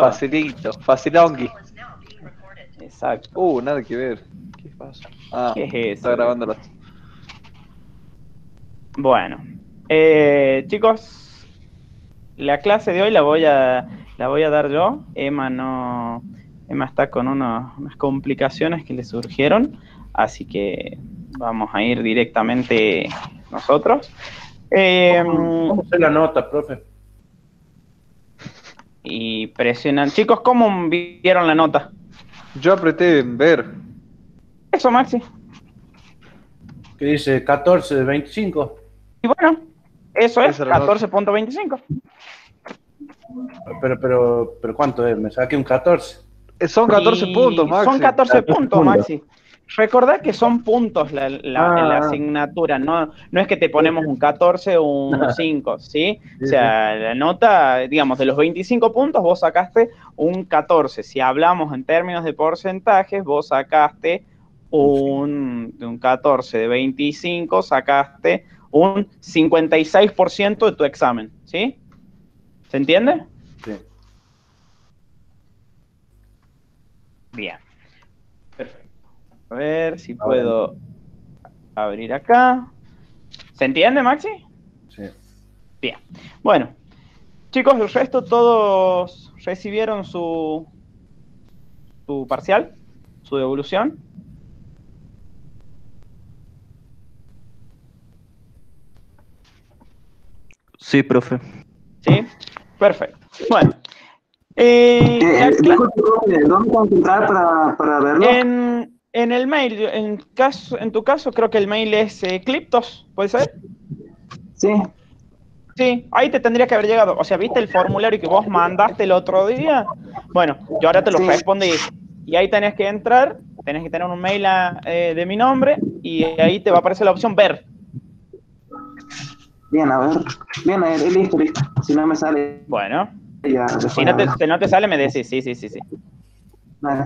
Facilito, facilongi. Exacto. Uh, nada que ver. ¿Qué pasa? Ah, es eso? Está grabándolo. Bueno, eh, chicos, la clase de hoy la voy a, la voy a dar yo. Emma no, Emma está con unas complicaciones que le surgieron, así que vamos a ir directamente nosotros. ¿Cómo, eh, se la nota, profe? y presionan. Chicos, ¿cómo vieron la nota? Yo apreté ver. Eso, Maxi. ¿Qué dice? 14.25. Y bueno, eso es, 14.25. Pero, pero, pero, ¿cuánto es? Me saqué un 14. Eh, son 14 puntos, Maxi. Son 14, puntos, Maxi. Recordá que son puntos la, la, ah. asignatura, no, es que te ponemos un 14 o un 5, ¿sí? O sea, la nota, digamos, de los 25 puntos vos sacaste un 14. Si hablamos en términos de porcentajes, vos sacaste un, un 14 de 25, sacaste un 56% de tu examen, ¿sí? ¿Se entiende? Sí. Bien. A ver si puedo abrir acá. ¿Se entiende, Maxi? Sí. Bien. Bueno, chicos, el resto todos recibieron su, su parcial, su devolución. Sí, profe. Sí, perfecto. Bueno. Eh, eh, ¿Dónde vamos para, para verlo? En, en el mail, en, caso, en tu caso, creo que el mail es eh, Cliptos, ¿puede ser? Sí. Sí, ahí te tendría que haber llegado. O sea, ¿viste el formulario que vos mandaste el otro día? Bueno, yo ahora te lo respondí. Y ahí tenés que entrar, tenés que tener un mail eh, de mi nombre y ahí te va a aparecer la opción ver. Bien, a ver. Bien, a ver, eh, listo, Si no me sale. Bueno. si no te, sale, me decís, sí, sí, sí, sí.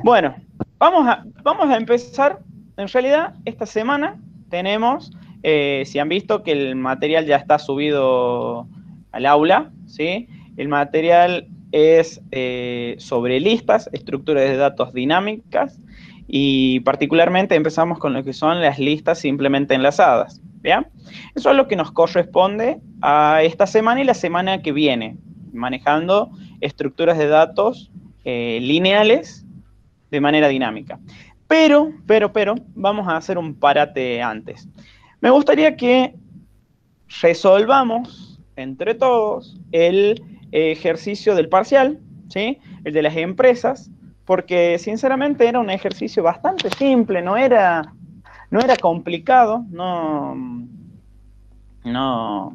Bueno, Vamos a, vamos a empezar, en realidad, esta semana tenemos, eh, si han visto que el material ya está subido al aula, ¿sí? El material es eh, sobre listas, estructuras de datos dinámicas y particularmente empezamos con lo que son las listas simplemente enlazadas. Eso es lo que nos corresponde a esta semana y la semana que viene, manejando estructuras de datos eh, lineales de manera dinámica. Pero, pero, pero, vamos a hacer un parate antes. Me gustaría que resolvamos entre todos el ejercicio del parcial, ¿sí? el de las empresas, porque sinceramente era un ejercicio bastante simple, no era, no era complicado, no, no,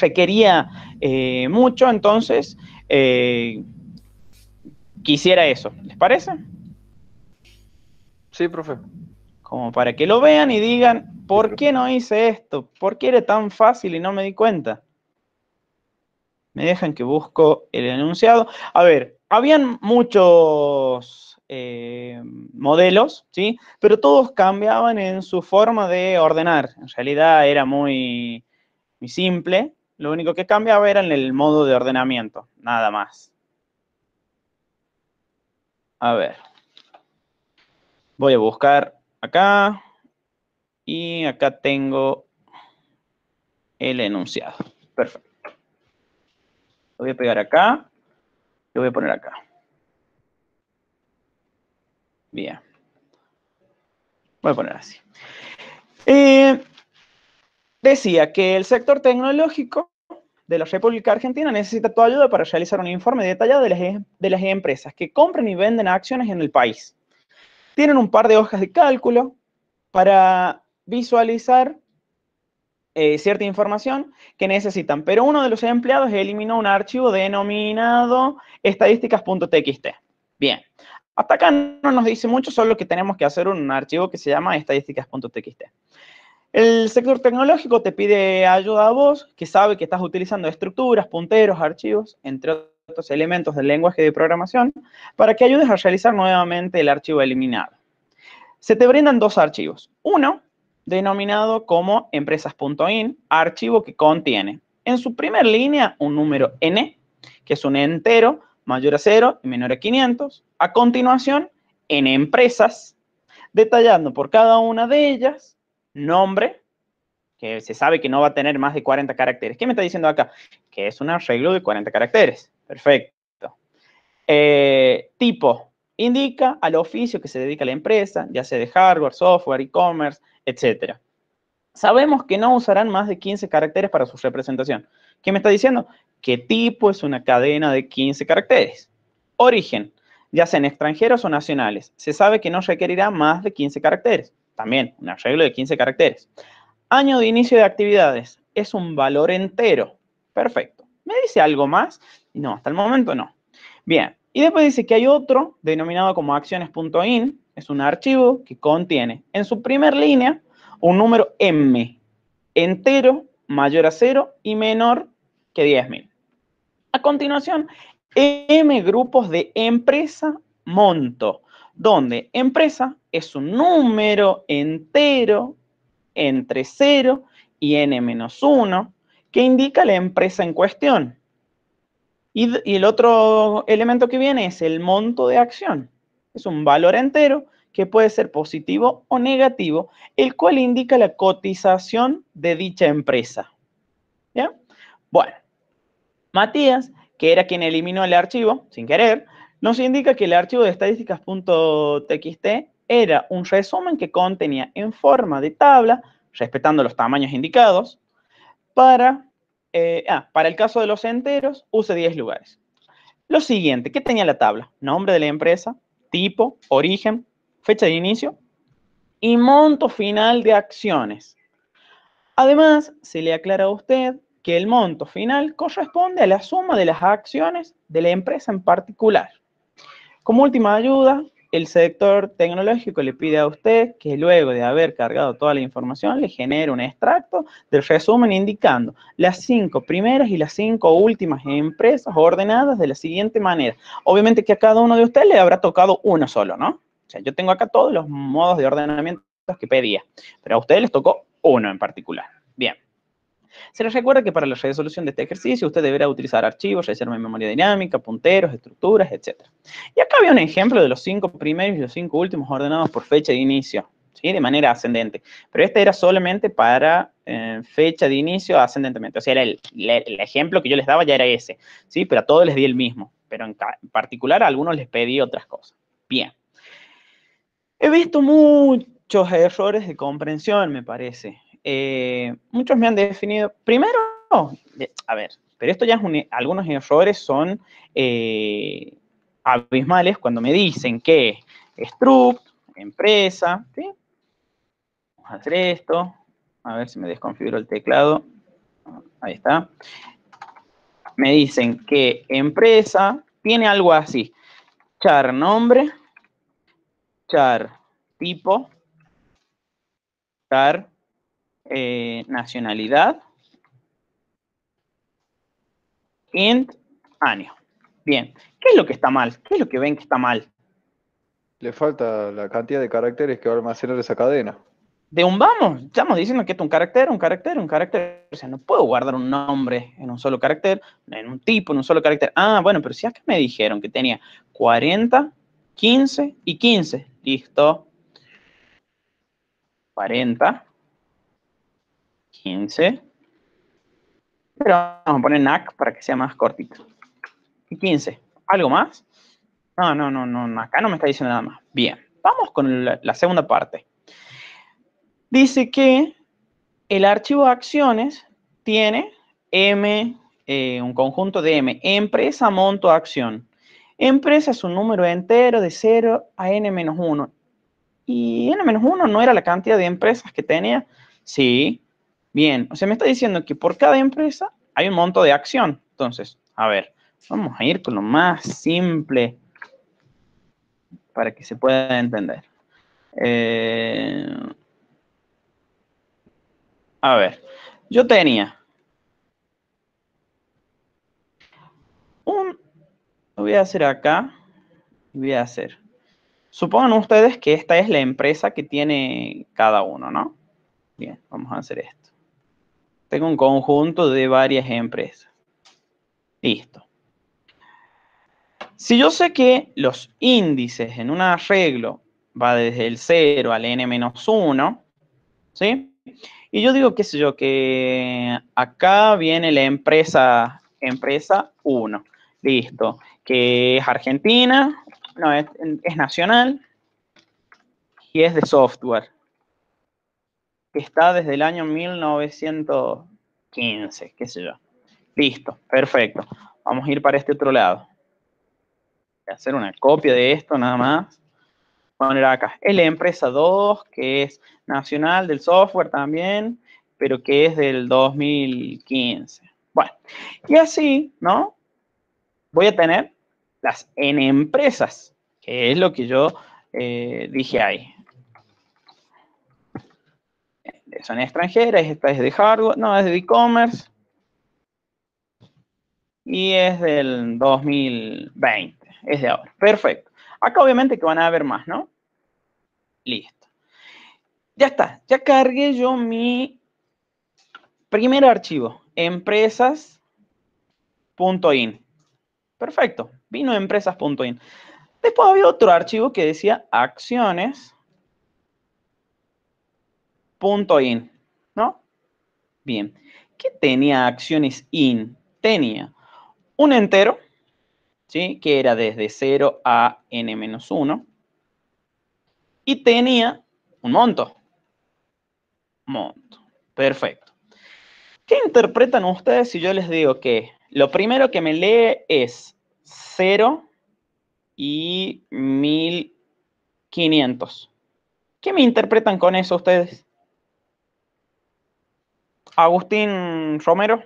requería eh, mucho, entonces eh, quisiera eso, ¿les parece? Sí, profe. Como para que lo vean y digan, ¿por qué no hice esto? ¿Por qué era tan fácil y no me di cuenta? Me dejan que busco el enunciado. A ver, habían muchos eh, modelos, ¿sí? Pero todos cambiaban en su forma de ordenar. En realidad era muy, muy simple. Lo único que cambiaba era en el modo de ordenamiento, nada más. A ver. Voy a buscar acá y acá tengo el enunciado. Perfecto. Lo voy a pegar acá, lo voy a poner acá. Bien. Voy a poner así. Eh, decía que el sector tecnológico de la República Argentina necesita tu ayuda para realizar un informe detallado de las, de las empresas que compran y venden acciones en el país. Tienen un par de hojas de cálculo para visualizar eh, cierta información que necesitan, pero uno de los empleados eliminó un archivo denominado estadísticas.txt. Bien, hasta acá no nos dice mucho, solo que tenemos que hacer un archivo que se llama estadísticas.txt. El sector tecnológico te pide ayuda a vos, que sabe que estás utilizando estructuras, punteros, archivos, entre otros estos elementos del lenguaje de programación para que ayudes a realizar nuevamente el archivo eliminado. Se te brindan dos archivos. Uno, denominado como empresas.in, archivo que contiene en su primera línea un número n, que es un entero mayor a 0 y menor a 500. A continuación, en empresas, detallando por cada una de ellas nombre, que se sabe que no va a tener más de 40 caracteres. ¿Qué me está diciendo acá? que es un arreglo de 40 caracteres. Perfecto. Eh, tipo, indica al oficio que se dedica a la empresa, ya sea de hardware, software, e-commerce, etc. Sabemos que no usarán más de 15 caracteres para su representación. ¿Qué me está diciendo? Que tipo es una cadena de 15 caracteres. Origen, ya sean extranjeros o nacionales. Se sabe que no requerirá más de 15 caracteres. También, un arreglo de 15 caracteres. Año de inicio de actividades. Es un valor entero. Perfecto. ¿Me dice algo más? No, hasta el momento no. Bien, y después dice que hay otro denominado como acciones.in, es un archivo que contiene en su primer línea un número m entero mayor a 0 y menor que 10.000. A continuación, m grupos de empresa monto, donde empresa es un número entero entre 0 y n-1 que indica la empresa en cuestión. Y, el otro elemento que viene es el monto de acción. Es un valor entero que puede ser positivo o negativo, el cual indica la cotización de dicha empresa. ¿Ya? Bueno, Matías, que era quien eliminó el archivo, sin querer, nos indica que el archivo de estadísticas.txt era un resumen que contenía en forma de tabla, respetando los tamaños indicados, para, eh, ah, para el caso de los enteros, use 10 lugares. Lo siguiente, ¿qué tenía la tabla? Nombre de la empresa, tipo, origen, fecha de inicio y monto final de acciones. Además, se le aclara a usted que el monto final corresponde a la suma de las acciones de la empresa en particular. Como última ayuda, el sector tecnológico le pide a usted que luego de haber cargado toda la información le genere un extracto del resumen indicando las cinco primeras y las cinco últimas empresas ordenadas de la siguiente manera. Obviamente que a cada uno de ustedes le habrá tocado uno solo, ¿no? O sea, yo tengo acá todos los modos de ordenamiento que pedía, pero a ustedes les tocó uno en particular. Se les recuerda que para la resolución de este ejercicio usted deberá utilizar archivos, reserva de memoria dinámica, punteros, estructuras, etc. Y acá había un ejemplo de los cinco primeros y los cinco últimos ordenados por fecha de inicio, ¿sí? de manera ascendente. Pero este era solamente para eh, fecha de inicio ascendentemente. O sea, era el, ejemplo que yo les daba ya era ese. ¿sí? Pero a todos les di el mismo. Pero en, en particular a algunos les pedí otras cosas. Bien. He visto muchos errores de comprensión, me parece, eh, muchos me han definido, primero, eh, a ver, pero esto ya es algunos errores son eh, abismales cuando me dicen que struct, empresa, Vamos a hacer esto, a ver si me desconfiguro el teclado, ahí está. Me dicen que empresa tiene algo así, char nombre, char tipo, char eh, nacionalidad, int año. Bien, ¿qué es lo que está mal? ¿Qué es lo que ven que está mal? Le falta la cantidad de caracteres que va a almacenar esa cadena. De un vamos, estamos diciendo que es un carácter, un carácter, un carácter. O sea, no puedo guardar un nombre en un solo carácter, en un tipo, en un solo carácter. Ah, bueno, pero si acá me dijeron que tenía 40, 15 y 15. Listo. 40, 15. Pero vamos a poner NAC para que sea más cortito. 15. ¿Algo más? No, no, no, no, acá no me está diciendo nada más. Bien, vamos con la, segunda parte. Dice que el archivo acciones tiene M, eh, un conjunto de M, empresa, monto, acción. Empresa es un número entero de 0 a n-1. Y n-1 no era la cantidad de empresas que tenía. Sí, Bien, o sea, me está diciendo que por cada empresa hay un monto de acción. Entonces, a ver, vamos a ir con lo más simple para que se pueda entender. Eh, a ver, yo tenía un, lo voy a hacer acá, voy a hacer, supongan ustedes que esta es la empresa que tiene cada uno, ¿no? Bien, vamos a hacer esto. Tengo un conjunto de varias empresas. Listo. Si yo sé que los índices en un arreglo va desde el 0 al n-1, ¿sí? Y yo digo, qué sé yo, que acá viene la empresa, empresa 1, listo, que es argentina, no, es, es nacional y es de software, que está desde el año 1915, qué sé yo. Listo, perfecto. Vamos a ir para este otro lado. Voy a hacer una copia de esto nada más. poner acá. Es la empresa 2, que es nacional del software también, pero que es del 2015. Bueno, y así, ¿no? Voy a tener las N empresas, que es lo que yo eh, dije ahí son extranjeras, esta es de hardware, no, es de e-commerce. Y es del 2020, es de ahora. Perfecto. Acá obviamente que van a haber más, ¿no? Listo. Ya está, ya cargué yo mi primer archivo, empresas.in. Perfecto, vino empresas.in. Después había otro archivo que decía acciones punto .in, ¿no? Bien. ¿Qué tenía acciones in? Tenía un entero, ¿sí? Que era desde 0 a n-1. Y tenía un monto. Monto. Perfecto. ¿Qué interpretan ustedes si yo les digo que lo primero que me lee es 0 y 1500? ¿Qué me interpretan con eso ustedes? Agustín Romero.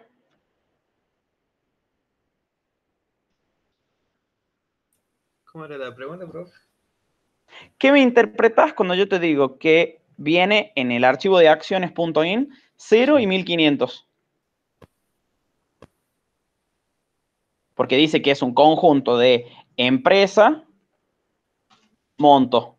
¿Cómo era la pregunta, profe? ¿Qué me interpretas cuando yo te digo que viene en el archivo de acciones.in 0 y 1500? Porque dice que es un conjunto de empresa, monto.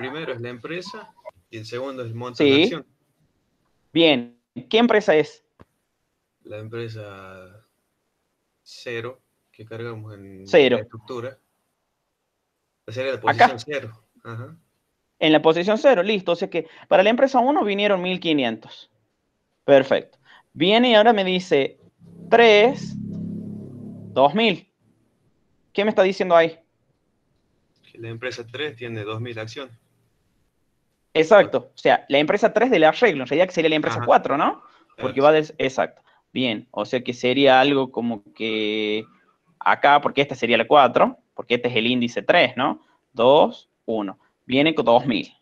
primero es la empresa y el segundo es el monto de acción. Bien, ¿qué empresa es? La empresa cero que cargamos en la estructura. Sería la posición cero. En la posición cero, listo. O sea que para la empresa 1 vinieron 1500. Perfecto. Viene y ahora me dice 3, 2000. ¿Qué me está diciendo ahí? la empresa 3 tiene 2000 acciones. Exacto. O sea, la empresa 3 del arreglo, en realidad que sería la empresa 4, ¿no? Porque va de... Exacto. Bien, o sea que sería algo como que acá, porque esta sería la 4, porque este es el índice 3, ¿no? 2, 1. Viene con 2000.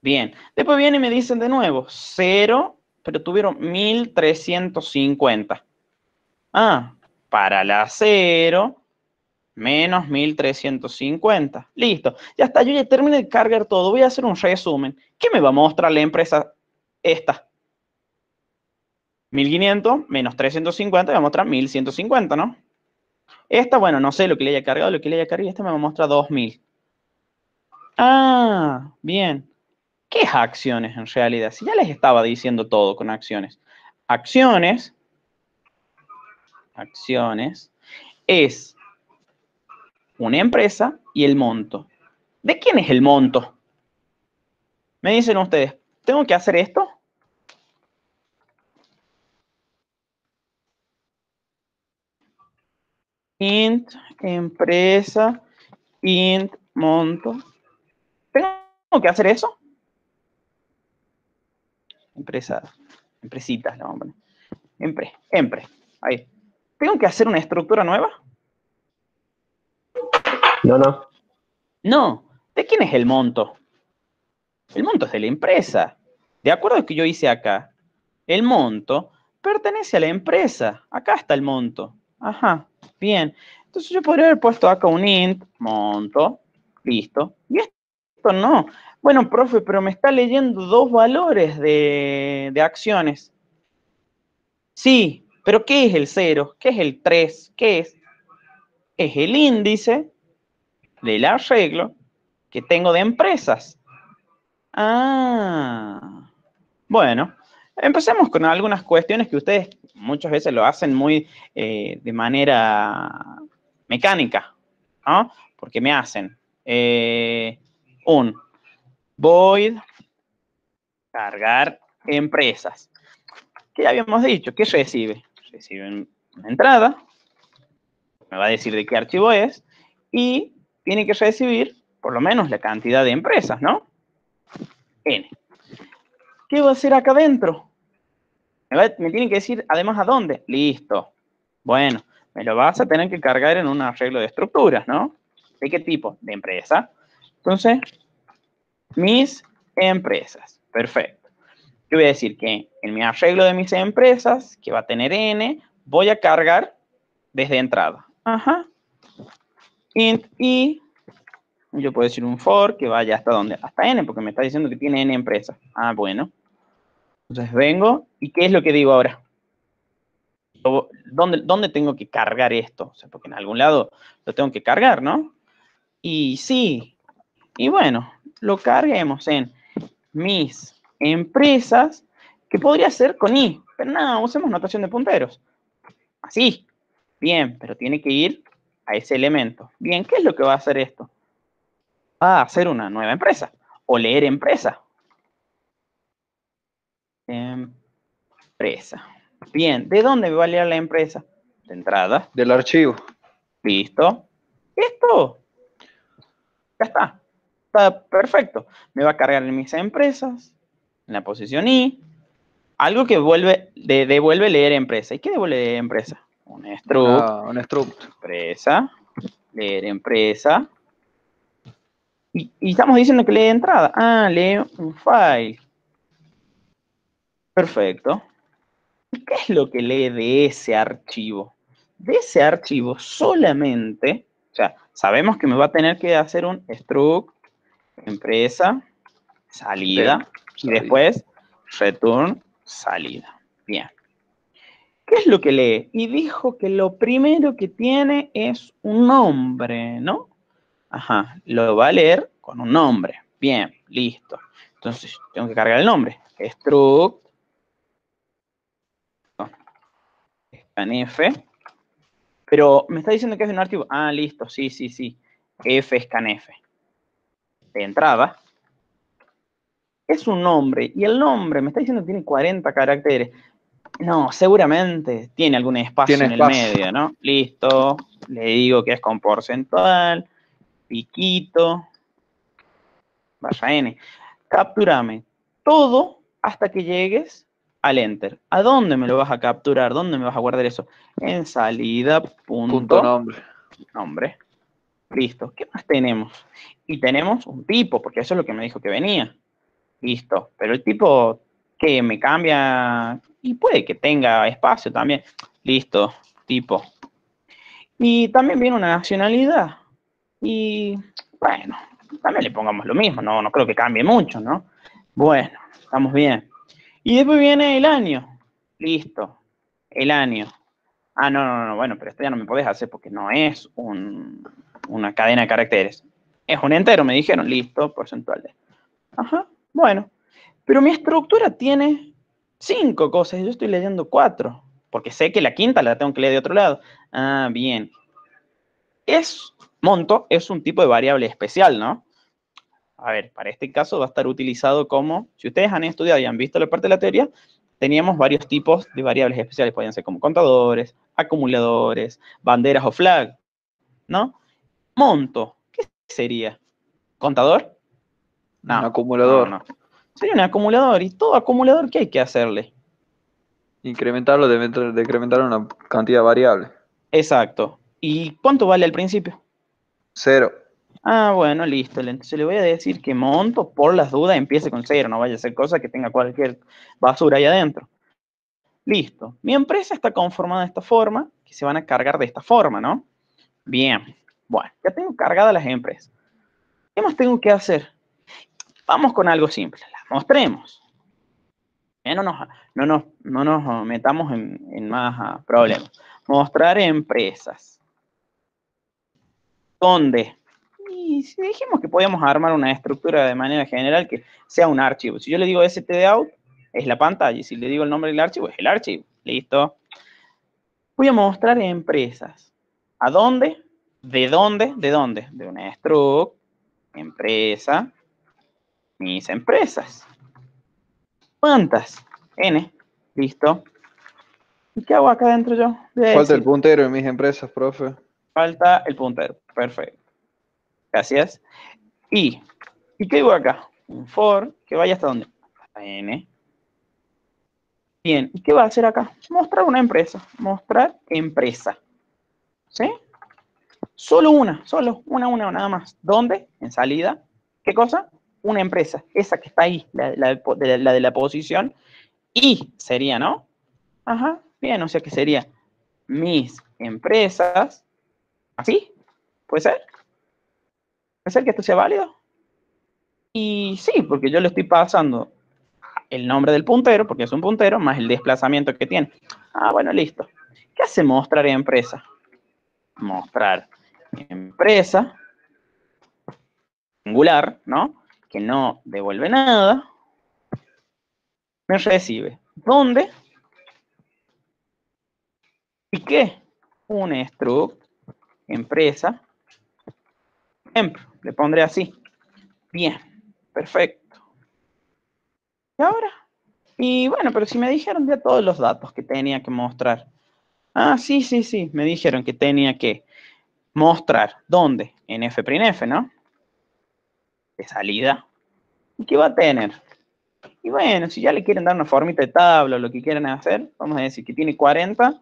Bien, después viene y me dicen de nuevo, 0, pero tuvieron 1350. Ah, para la 0 menos 1350. Listo, ya está, yo ya terminé de cargar todo, voy a hacer un resumen. ¿Qué me va a mostrar la empresa esta? 1500 menos 350 me va a mostrar 1150, ¿no? Esta, bueno, no sé lo que le haya cargado, lo que le haya cargado, esta me va a mostrar 2000. Ah, bien. ¿Qué es acciones en realidad? Si ya les estaba diciendo todo con acciones. Acciones, acciones, es una empresa y el monto. ¿De quién es el monto? Me dicen ustedes, ¿tengo que hacer esto? int empresa, int monto. ¿Tengo que hacer eso? Empresa, empresitas, la vamos a poner. Empre, empre, ahí. ¿Tengo que hacer una estructura nueva? No, no. ¿De quién es el monto? El monto es de la empresa. De acuerdo a lo que yo hice acá, el monto pertenece a la empresa. Acá está el monto. Ajá, bien. Entonces yo podría haber puesto acá un int, monto, listo. Y esto no. Bueno, profe, pero me está leyendo dos valores de, de acciones. Sí, pero ¿qué es el 0? ¿Qué es el 3? ¿Qué es? Es el índice del arreglo que tengo de empresas. Ah, bueno, empecemos con algunas cuestiones que ustedes muchas veces lo hacen muy eh, de manera mecánica, ¿no? Porque me hacen eh, un void cargar empresas. ¿Qué habíamos dicho, ¿qué recibe? Recibe una entrada, me va a decir de qué archivo es, y tiene que recibir por lo menos la cantidad de empresas, ¿no? N. ¿Qué va a hacer acá adentro? Me, tiene tienen que decir además a dónde. Listo. Bueno, me lo vas a tener que cargar en un arreglo de estructuras, ¿no? ¿De qué tipo? De empresa. Entonces, mis empresas. Perfecto. Yo voy a decir que en mi arreglo de mis empresas, que va a tener n, voy a cargar desde entrada. Ajá, int i, yo puedo decir un for que vaya hasta dónde, hasta n, porque me está diciendo que tiene n empresas. Ah, bueno. Entonces vengo, ¿y qué es lo que digo ahora? ¿Dónde, tengo que cargar esto? O porque en algún lado lo tengo que cargar, ¿no? Y sí, y bueno, lo carguemos en mis empresas, que podría ser con i, pero nada, no, usemos notación de punteros. Así, bien, pero tiene que ir a ese elemento. Bien, ¿qué es lo que va a hacer esto? Va a hacer una nueva empresa o leer empresa. Empresa. Bien, ¿de dónde me va a leer la empresa? De entrada. Del archivo. Listo. Esto. Ya está. Está perfecto. Me va a cargar en mis empresas, en la posición I. Algo que vuelve, devuelve leer empresa. ¿Y qué devuelve leer empresa? Un struct. Ah, un struct. Empresa. Leer empresa. Y, estamos diciendo que lee entrada. Ah, lee un file. Perfecto. ¿Y qué es lo que lee de ese archivo? De ese archivo solamente, o sea, sabemos que me va a tener que hacer un struct, empresa, salida, y después return, salida. Bien. ¿qué es lo que lee? Y dijo que lo primero que tiene es un nombre, ¿no? Ajá, lo va a leer con un nombre. Bien, listo. Entonces, tengo que cargar el nombre. Struct. scanf. Pero me está diciendo que es un archivo. Ah, listo, sí, sí, sí. F scanf De entrada. Es un nombre. Y el nombre me está diciendo que tiene 40 caracteres. No, seguramente tiene algún espacio en el medio, ¿no? Listo, le digo que es con porcentual, piquito, vaya n. Capturame todo hasta que llegues al enter. ¿A dónde me lo vas a capturar? ¿Dónde me vas a guardar eso? En salida. Punto, punto nombre. Nombre. Listo. ¿Qué más tenemos? Y tenemos un tipo, porque eso es lo que me dijo que venía. Listo. Pero el tipo que me cambia y puede que tenga espacio también. Listo, tipo. Y también viene una nacionalidad. Y bueno, también le pongamos lo mismo, no, no creo que cambie mucho, ¿no? Bueno, estamos bien. Y después viene el año. Listo, el año. Ah, no, no, no, bueno, pero esto ya no me podés hacer porque no es una cadena de caracteres. Es un entero, me dijeron, listo, porcentual Ajá, bueno. Pero mi estructura tiene cinco cosas yo estoy leyendo cuatro, porque sé que la quinta la tengo que leer de otro lado. Ah, bien. Es monto, es un tipo de variable especial, ¿no? A ver, para este caso va a estar utilizado como, si ustedes han estudiado y han visto la parte de la teoría, teníamos varios tipos de variables especiales, podían ser como contadores, acumuladores, banderas o flag, ¿no? Monto, ¿qué sería? ¿Contador? No. acumulador. no. Sería un acumulador. ¿Y todo acumulador qué hay que hacerle? Incrementarlo, de decrementar una cantidad variable. Exacto. ¿Y cuánto vale al principio? Cero. Ah, bueno, listo. Entonces le voy a decir que monto, por las dudas, empiece con cero. No vaya a ser cosa que tenga cualquier basura ahí adentro. Listo. Mi empresa está conformada de esta forma, que se van a cargar de esta forma, ¿no? Bien. Bueno, ya tengo cargadas las empresas. ¿Qué más tengo que hacer? Vamos con algo simple mostremos. Eh, no, nos, no, metamos en, más ah, problemas. Mostrar empresas. ¿Dónde? Y si dijimos que podíamos armar una estructura de manera general que sea un archivo. Si yo le digo stdout, es la pantalla. Y si le digo el nombre del archivo, es el archivo. Listo. Voy a mostrar empresas. ¿A dónde? ¿De dónde? ¿De dónde? De una struct, empresa, mis empresas. ¿Cuántas? N. Listo. ¿Y qué hago acá dentro yo? Falta el puntero en mis empresas, profe. Falta el puntero. Perfecto. Gracias. Y, ¿y qué digo acá? Un for que vaya hasta donde. N. Bien, ¿y qué va a hacer acá? Mostrar una empresa. Mostrar empresa. ¿Sí? Solo una, solo una, una, nada más. ¿Dónde? En salida. ¿Qué cosa? una empresa, esa que está ahí, la, de, la de la posición, y sería, ¿no? Ajá, bien, o sea que sería mis empresas, así, ¿puede ser? ¿Puede ser que esto sea válido? Y sí, porque yo le estoy pasando el nombre del puntero, porque es un puntero, más el desplazamiento que tiene. Ah, bueno, listo. ¿Qué hace mostrar empresa? Mostrar empresa, singular, ¿no? que no devuelve nada, me recibe ¿dónde? ¿Y qué? Un struct, empresa, ejemplo, le pondré así. Bien, perfecto. ¿Y ahora? Y bueno, pero si me dijeron ya todos los datos que tenía que mostrar. Ah, sí, sí, sí, me dijeron que tenía que mostrar dónde, en f ¿no? salida, ¿y qué va a tener? Y bueno, si ya le quieren dar una formita de tabla o lo que quieran hacer, vamos a decir que tiene 40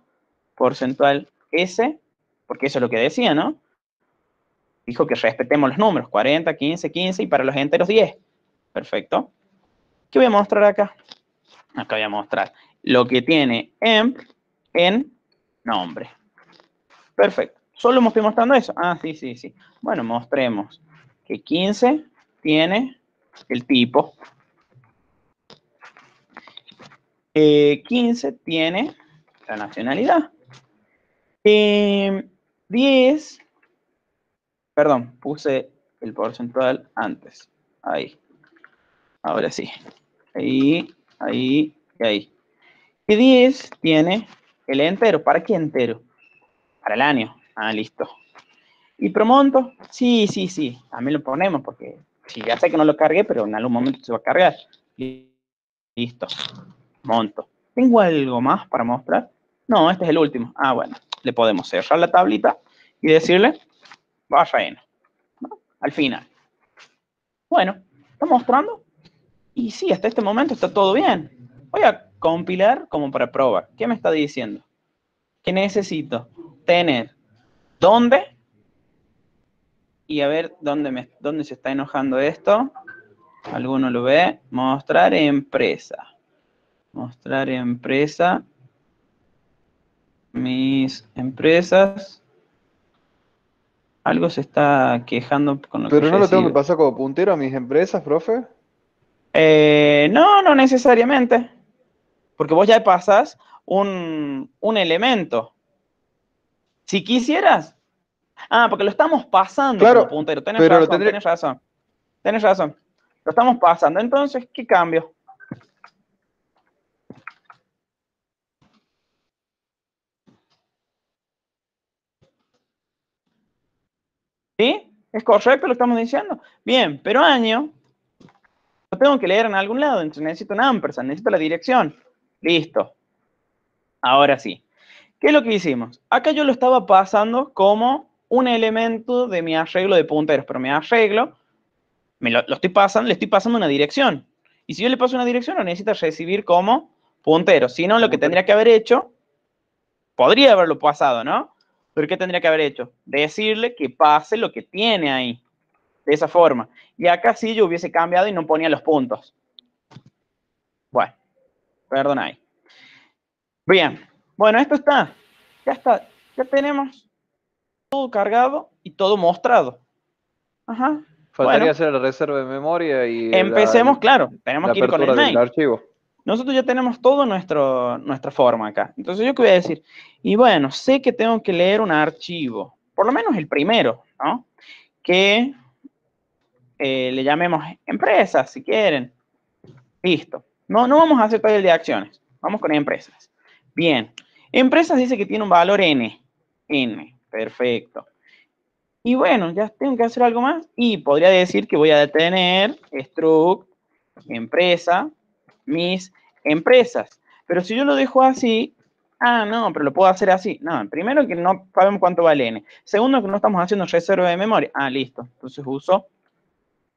porcentual S, porque eso es lo que decía, ¿no? Dijo que respetemos los números, 40, 15, 15 y para los enteros 10. Perfecto. ¿Qué voy a mostrar acá? Acá voy a mostrar lo que tiene m en nombre. Perfecto. Solo me estoy mostrando eso. Ah, sí, sí, sí. Bueno, mostremos que 15 tiene el tipo. 15 eh, tiene la nacionalidad. 10, eh, perdón, puse el porcentual antes. Ahí. Ahora sí. Ahí, ahí y ahí. Y 10 tiene el entero. ¿Para qué entero? Para el año. Ah, listo. ¿Y promonto? Sí, sí, sí. También lo ponemos porque Sí, ya sé que no lo cargué, pero en algún momento se va a cargar. Listo, monto. ¿Tengo algo más para mostrar? No, este es el último. Ah, bueno, le podemos cerrar la tablita y decirle, vaya a al final. Bueno, está mostrando. Y sí, hasta este momento está todo bien. Voy a compilar como para probar. ¿Qué me está diciendo? Que necesito? Tener dónde y a ver dónde, se está enojando esto. ¿Alguno lo ve? Mostrar empresa. Mostrar empresa. Mis empresas. Algo se está quejando con lo ¿Pero no lo tengo que pasar como puntero a mis empresas, profe? Eh, no, no necesariamente. Porque vos ya pasas un, un elemento. Si quisieras, Ah, porque lo estamos pasando claro, puntero. Tienes razón, tienes razón. Tienes razón. Lo estamos pasando. Entonces, ¿qué cambio? ¿Sí? ¿Es correcto lo estamos diciendo? Bien, pero año lo tengo que leer en algún lado, entonces necesito un ampersand, necesito la dirección. Listo. Ahora sí. ¿Qué es lo que hicimos? Acá yo lo estaba pasando como un elemento de mi arreglo de punteros, pero mi arreglo me lo, estoy pasando, le estoy pasando una dirección. Y si yo le paso una dirección, lo necesita recibir como puntero. Si no, lo que tendría que haber hecho, podría haberlo pasado, ¿no? Pero ¿qué tendría que haber hecho? Decirle que pase lo que tiene ahí. De esa forma. Y acá sí yo hubiese cambiado y no ponía los puntos. Bueno, perdón ahí. Bien. Bueno, esto está. Ya está. Ya tenemos todo cargado y todo mostrado. Ajá. Faltaría hacer la reserva de memoria y. Empecemos, claro. Tenemos que ir con el mail. Archivo. Nosotros ya tenemos toda nuestra forma acá. Entonces, ¿yo qué voy a decir? Y bueno, sé que tengo que leer un archivo, por lo menos el primero, ¿no? Que eh, le llamemos empresas, si quieren. Listo. No, no vamos a hacer todo el de acciones. Vamos con empresas. Bien. Empresas dice que tiene un valor N. N. Perfecto. Y bueno, ya tengo que hacer algo más. Y podría decir que voy a detener struct, empresa, mis empresas. Pero si yo lo dejo así, ah, no, pero lo puedo hacer así. No, primero que no sabemos cuánto vale n. Segundo que no estamos haciendo reserva de memoria. Ah, listo. Entonces uso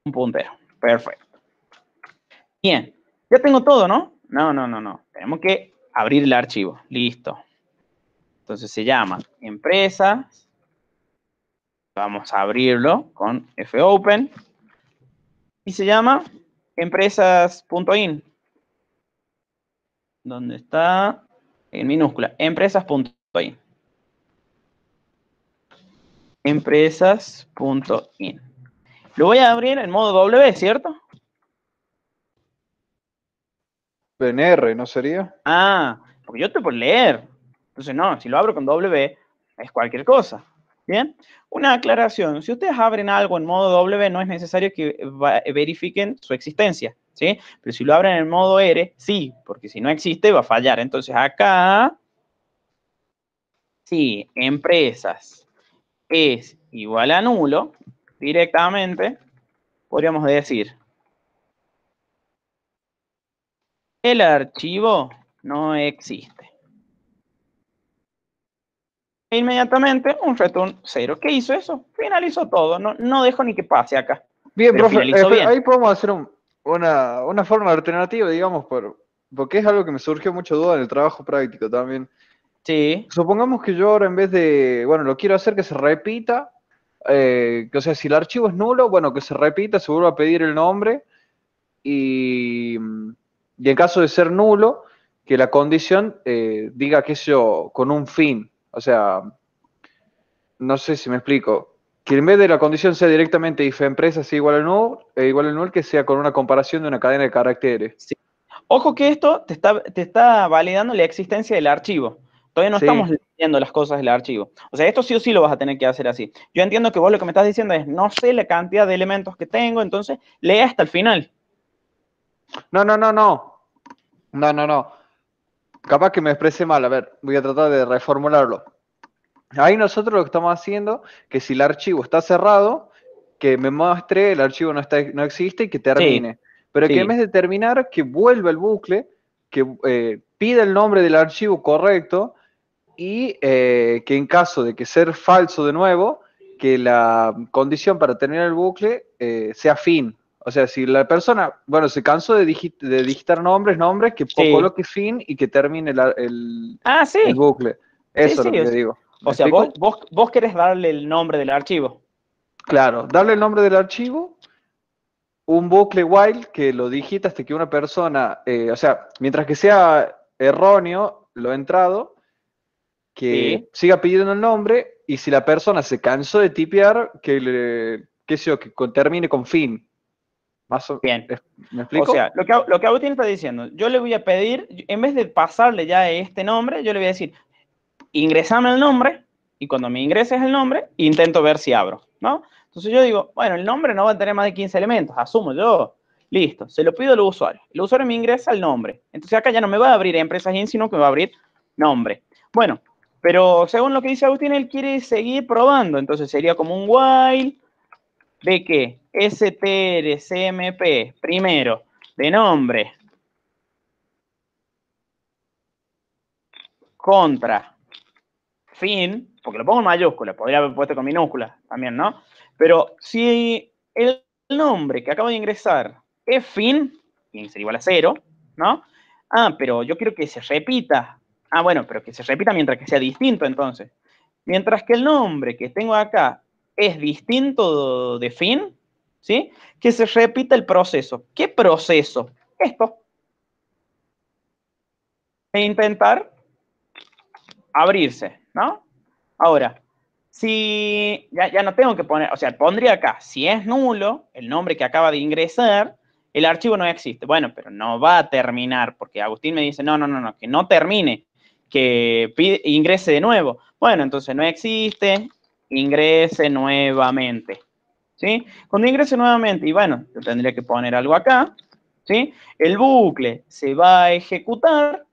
un puntero. Perfecto. Bien. Ya tengo todo, ¿no? No, no, no, no. Tenemos que abrir el archivo. Listo. Entonces se llama empresas. Vamos a abrirlo con fopen. Y se llama empresas.in. donde está? En minúscula, empresas.in. Empresas.in. Lo voy a abrir en modo W, ¿cierto? PNR, ¿no sería? Ah, porque yo te puedo leer. Entonces, no, si lo abro con W, es cualquier cosa. Bien, una aclaración, si ustedes abren algo en modo W, no es necesario que verifiquen su existencia, ¿sí? Pero si lo abren en modo R, sí, porque si no existe va a fallar. Entonces acá, si empresas es igual a nulo, directamente podríamos decir, el archivo no existe. E inmediatamente un return cero ¿Qué hizo eso? Finalizó todo. No, no dejo ni que pase acá. Bien, profe, ahí podemos hacer una, una, forma alternativa, digamos, por, porque es algo que me surgió mucho duda en el trabajo práctico también. Sí. Supongamos que yo ahora en vez de, bueno, lo quiero hacer que se repita, eh, que, o sea, si el archivo es nulo, bueno, que se repita, se vuelva a pedir el nombre y, en caso de ser nulo, que la condición eh, diga que yo con un fin, o sea, no sé si me explico. Que en vez de la condición sea directamente if empresa sea igual a null, eh, igual a null, que sea con una comparación de una cadena de caracteres. Ojo que esto te está, validando la existencia del archivo. Todavía no estamos leyendo las cosas del archivo. O sea, esto sí o sí lo vas a tener que hacer así. Yo entiendo que vos lo que me estás diciendo es, no sé la cantidad de elementos que tengo, entonces lee hasta el final. No, no, no, no. No, no, no capaz que me exprese mal, a ver, voy a tratar de reformularlo. Ahí nosotros lo que estamos haciendo, que si el archivo está cerrado, que me muestre el archivo no, está, no existe y que termine. Pero que en vez de terminar, que vuelva el bucle, que eh, pida el nombre del archivo correcto y eh, que en caso de que sea falso de nuevo, que la condición para terminar el bucle eh, sea fin, o sea, si la persona, bueno, se cansó de, digitar nombres, nombres, que lo coloque fin y que termine el, el, ah, sí. bucle. Eso es lo que digo. O sea, vos, querés darle el nombre del archivo. Claro, darle el nombre del archivo, un bucle while que lo digita hasta que una persona, eh, o sea, mientras que sea erróneo lo entrado, que siga pidiendo el nombre y si la persona se cansó de tipear, que, que, que termine con fin. Bien. ¿Me explico? O sea, lo que, Agustín está diciendo, yo le voy a pedir, en vez de pasarle ya este nombre, yo le voy a decir, ingresame el nombre, y cuando me ingreses el nombre, intento ver si abro, ¿no? Entonces yo digo, bueno, el nombre no va a tener más de 15 elementos, asumo yo. Listo, se lo pido al usuario. El usuario me ingresa el nombre. Entonces acá ya no me va a abrir empresas in, sino que me va a abrir nombre. Bueno, pero según lo que dice Agustín, él quiere seguir probando. Entonces sería como un while, de que STRCMP, primero, de nombre, contra, fin, porque lo pongo en mayúscula, podría haber puesto con minúscula también, ¿no? Pero si el nombre que acabo de ingresar es fin, y sería igual a cero, ¿no? Ah, pero yo quiero que se repita. Ah, bueno, pero que se repita mientras que sea distinto entonces. Mientras que el nombre que tengo acá es distinto de fin, ¿sí? Que se repita el proceso. ¿Qué proceso? Esto. E intentar abrirse, ¿no? Ahora, si ya, no tengo que poner, o sea, pondría acá, si es nulo, el nombre que acaba de ingresar, el archivo no existe. Bueno, pero no va a terminar, porque Agustín me dice, no, no, no, no que no termine, que ingrese de nuevo. Bueno, entonces no existe, ingrese nuevamente. ¿Sí? Cuando ingrese nuevamente, y bueno, yo tendría que poner algo acá, ¿sí? El bucle se va a ejecutar,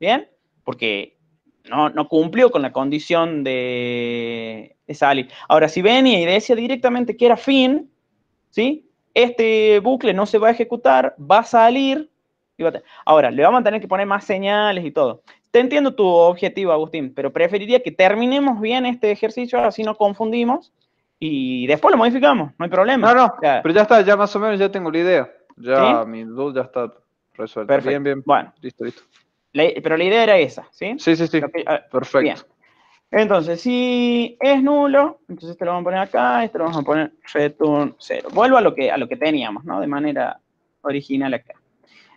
¿bien? Porque no, no cumplió con la condición de, salir. Ahora, si venía y decía directamente que era fin, ¿sí? Este bucle no se va a ejecutar, va a salir. Y Ahora, le vamos a tener que poner más señales y todo. Te entiendo tu objetivo, Agustín, pero preferiría que terminemos bien este ejercicio, así no confundimos y después lo modificamos, no hay problema. No, no, pero ya está, ya más o menos ya tengo la idea. Ya mi duda ya está resuelta. Bien, bien. Bueno, listo, listo. pero la idea era esa, ¿sí? Sí, sí, sí. Ah, Perfecto. Entonces, si es nulo, entonces este lo vamos a poner acá, este lo vamos a poner return 0. Vuelvo a lo que, a lo que teníamos, ¿no? De manera original acá.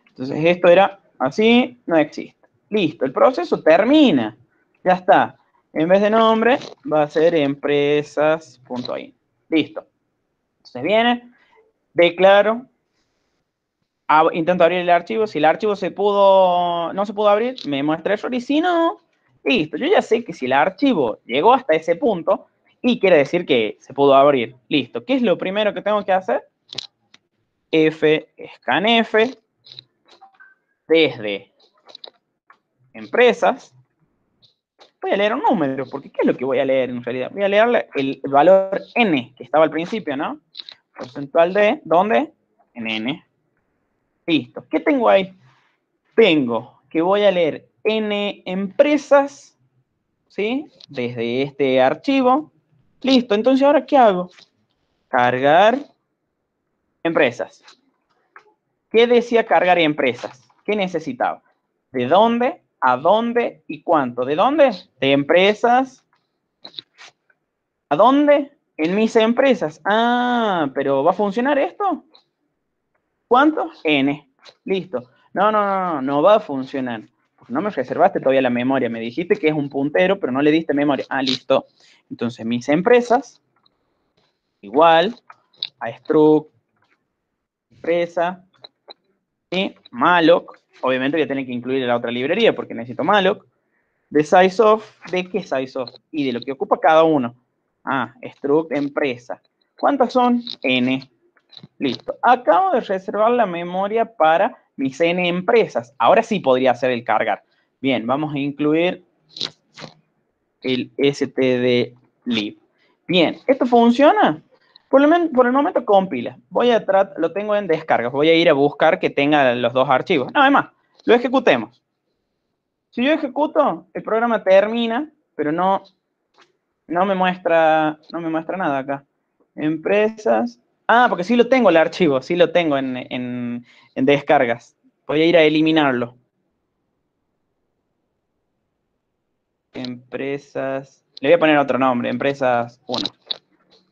Entonces, esto era así, no existe. Listo, el proceso termina. Ya está. En vez de nombre, va a ser empresas.in. Listo. Entonces viene, declaro, ah, intento abrir el archivo. Si el archivo se pudo, no se pudo abrir, me muestra error. Y si no, listo. Yo ya sé que si el archivo llegó hasta ese punto y quiere decir que se pudo abrir. Listo. ¿Qué es lo primero que tengo que hacer? F, F, desde empresas, voy a leer un número, porque ¿qué es lo que voy a leer en realidad? Voy a leer el valor n, que estaba al principio, ¿no? Porcentual de, ¿dónde? En n. Listo. ¿Qué tengo ahí? Tengo que voy a leer n empresas, ¿sí? Desde este archivo. Listo, entonces ahora ¿qué hago? Cargar empresas. ¿Qué decía cargar empresas? ¿Qué necesitaba? ¿De dónde? a dónde y cuánto. ¿De dónde? De empresas. ¿A dónde? En mis empresas. Ah, pero ¿va a funcionar esto? ¿Cuánto? N. Listo. No, no, no, no va a funcionar. No me reservaste todavía la memoria. Me dijiste que es un puntero, pero no le diste memoria. Ah, listo. Entonces, mis empresas, igual a struct, empresa, y maloc, obviamente voy a tener que incluir la otra librería porque necesito malloc, de size of, de qué size of, y de lo que ocupa cada uno. Ah, struct empresa. ¿Cuántas son? N. Listo. Acabo de reservar la memoria para mis N empresas. Ahora sí podría hacer el cargar. Bien, vamos a incluir el stdlib. Bien, ¿esto funciona? Por el, momento compila. Voy a lo tengo en descargas. Voy a ir a buscar que tenga los dos archivos. no, más, lo ejecutemos. Si yo ejecuto, el programa termina, pero no, no, me muestra, no me muestra nada acá. Empresas. Ah, porque sí lo tengo el archivo, sí lo tengo en, en descargas. Voy a ir a eliminarlo. Empresas. Le voy a poner otro nombre, Empresas 1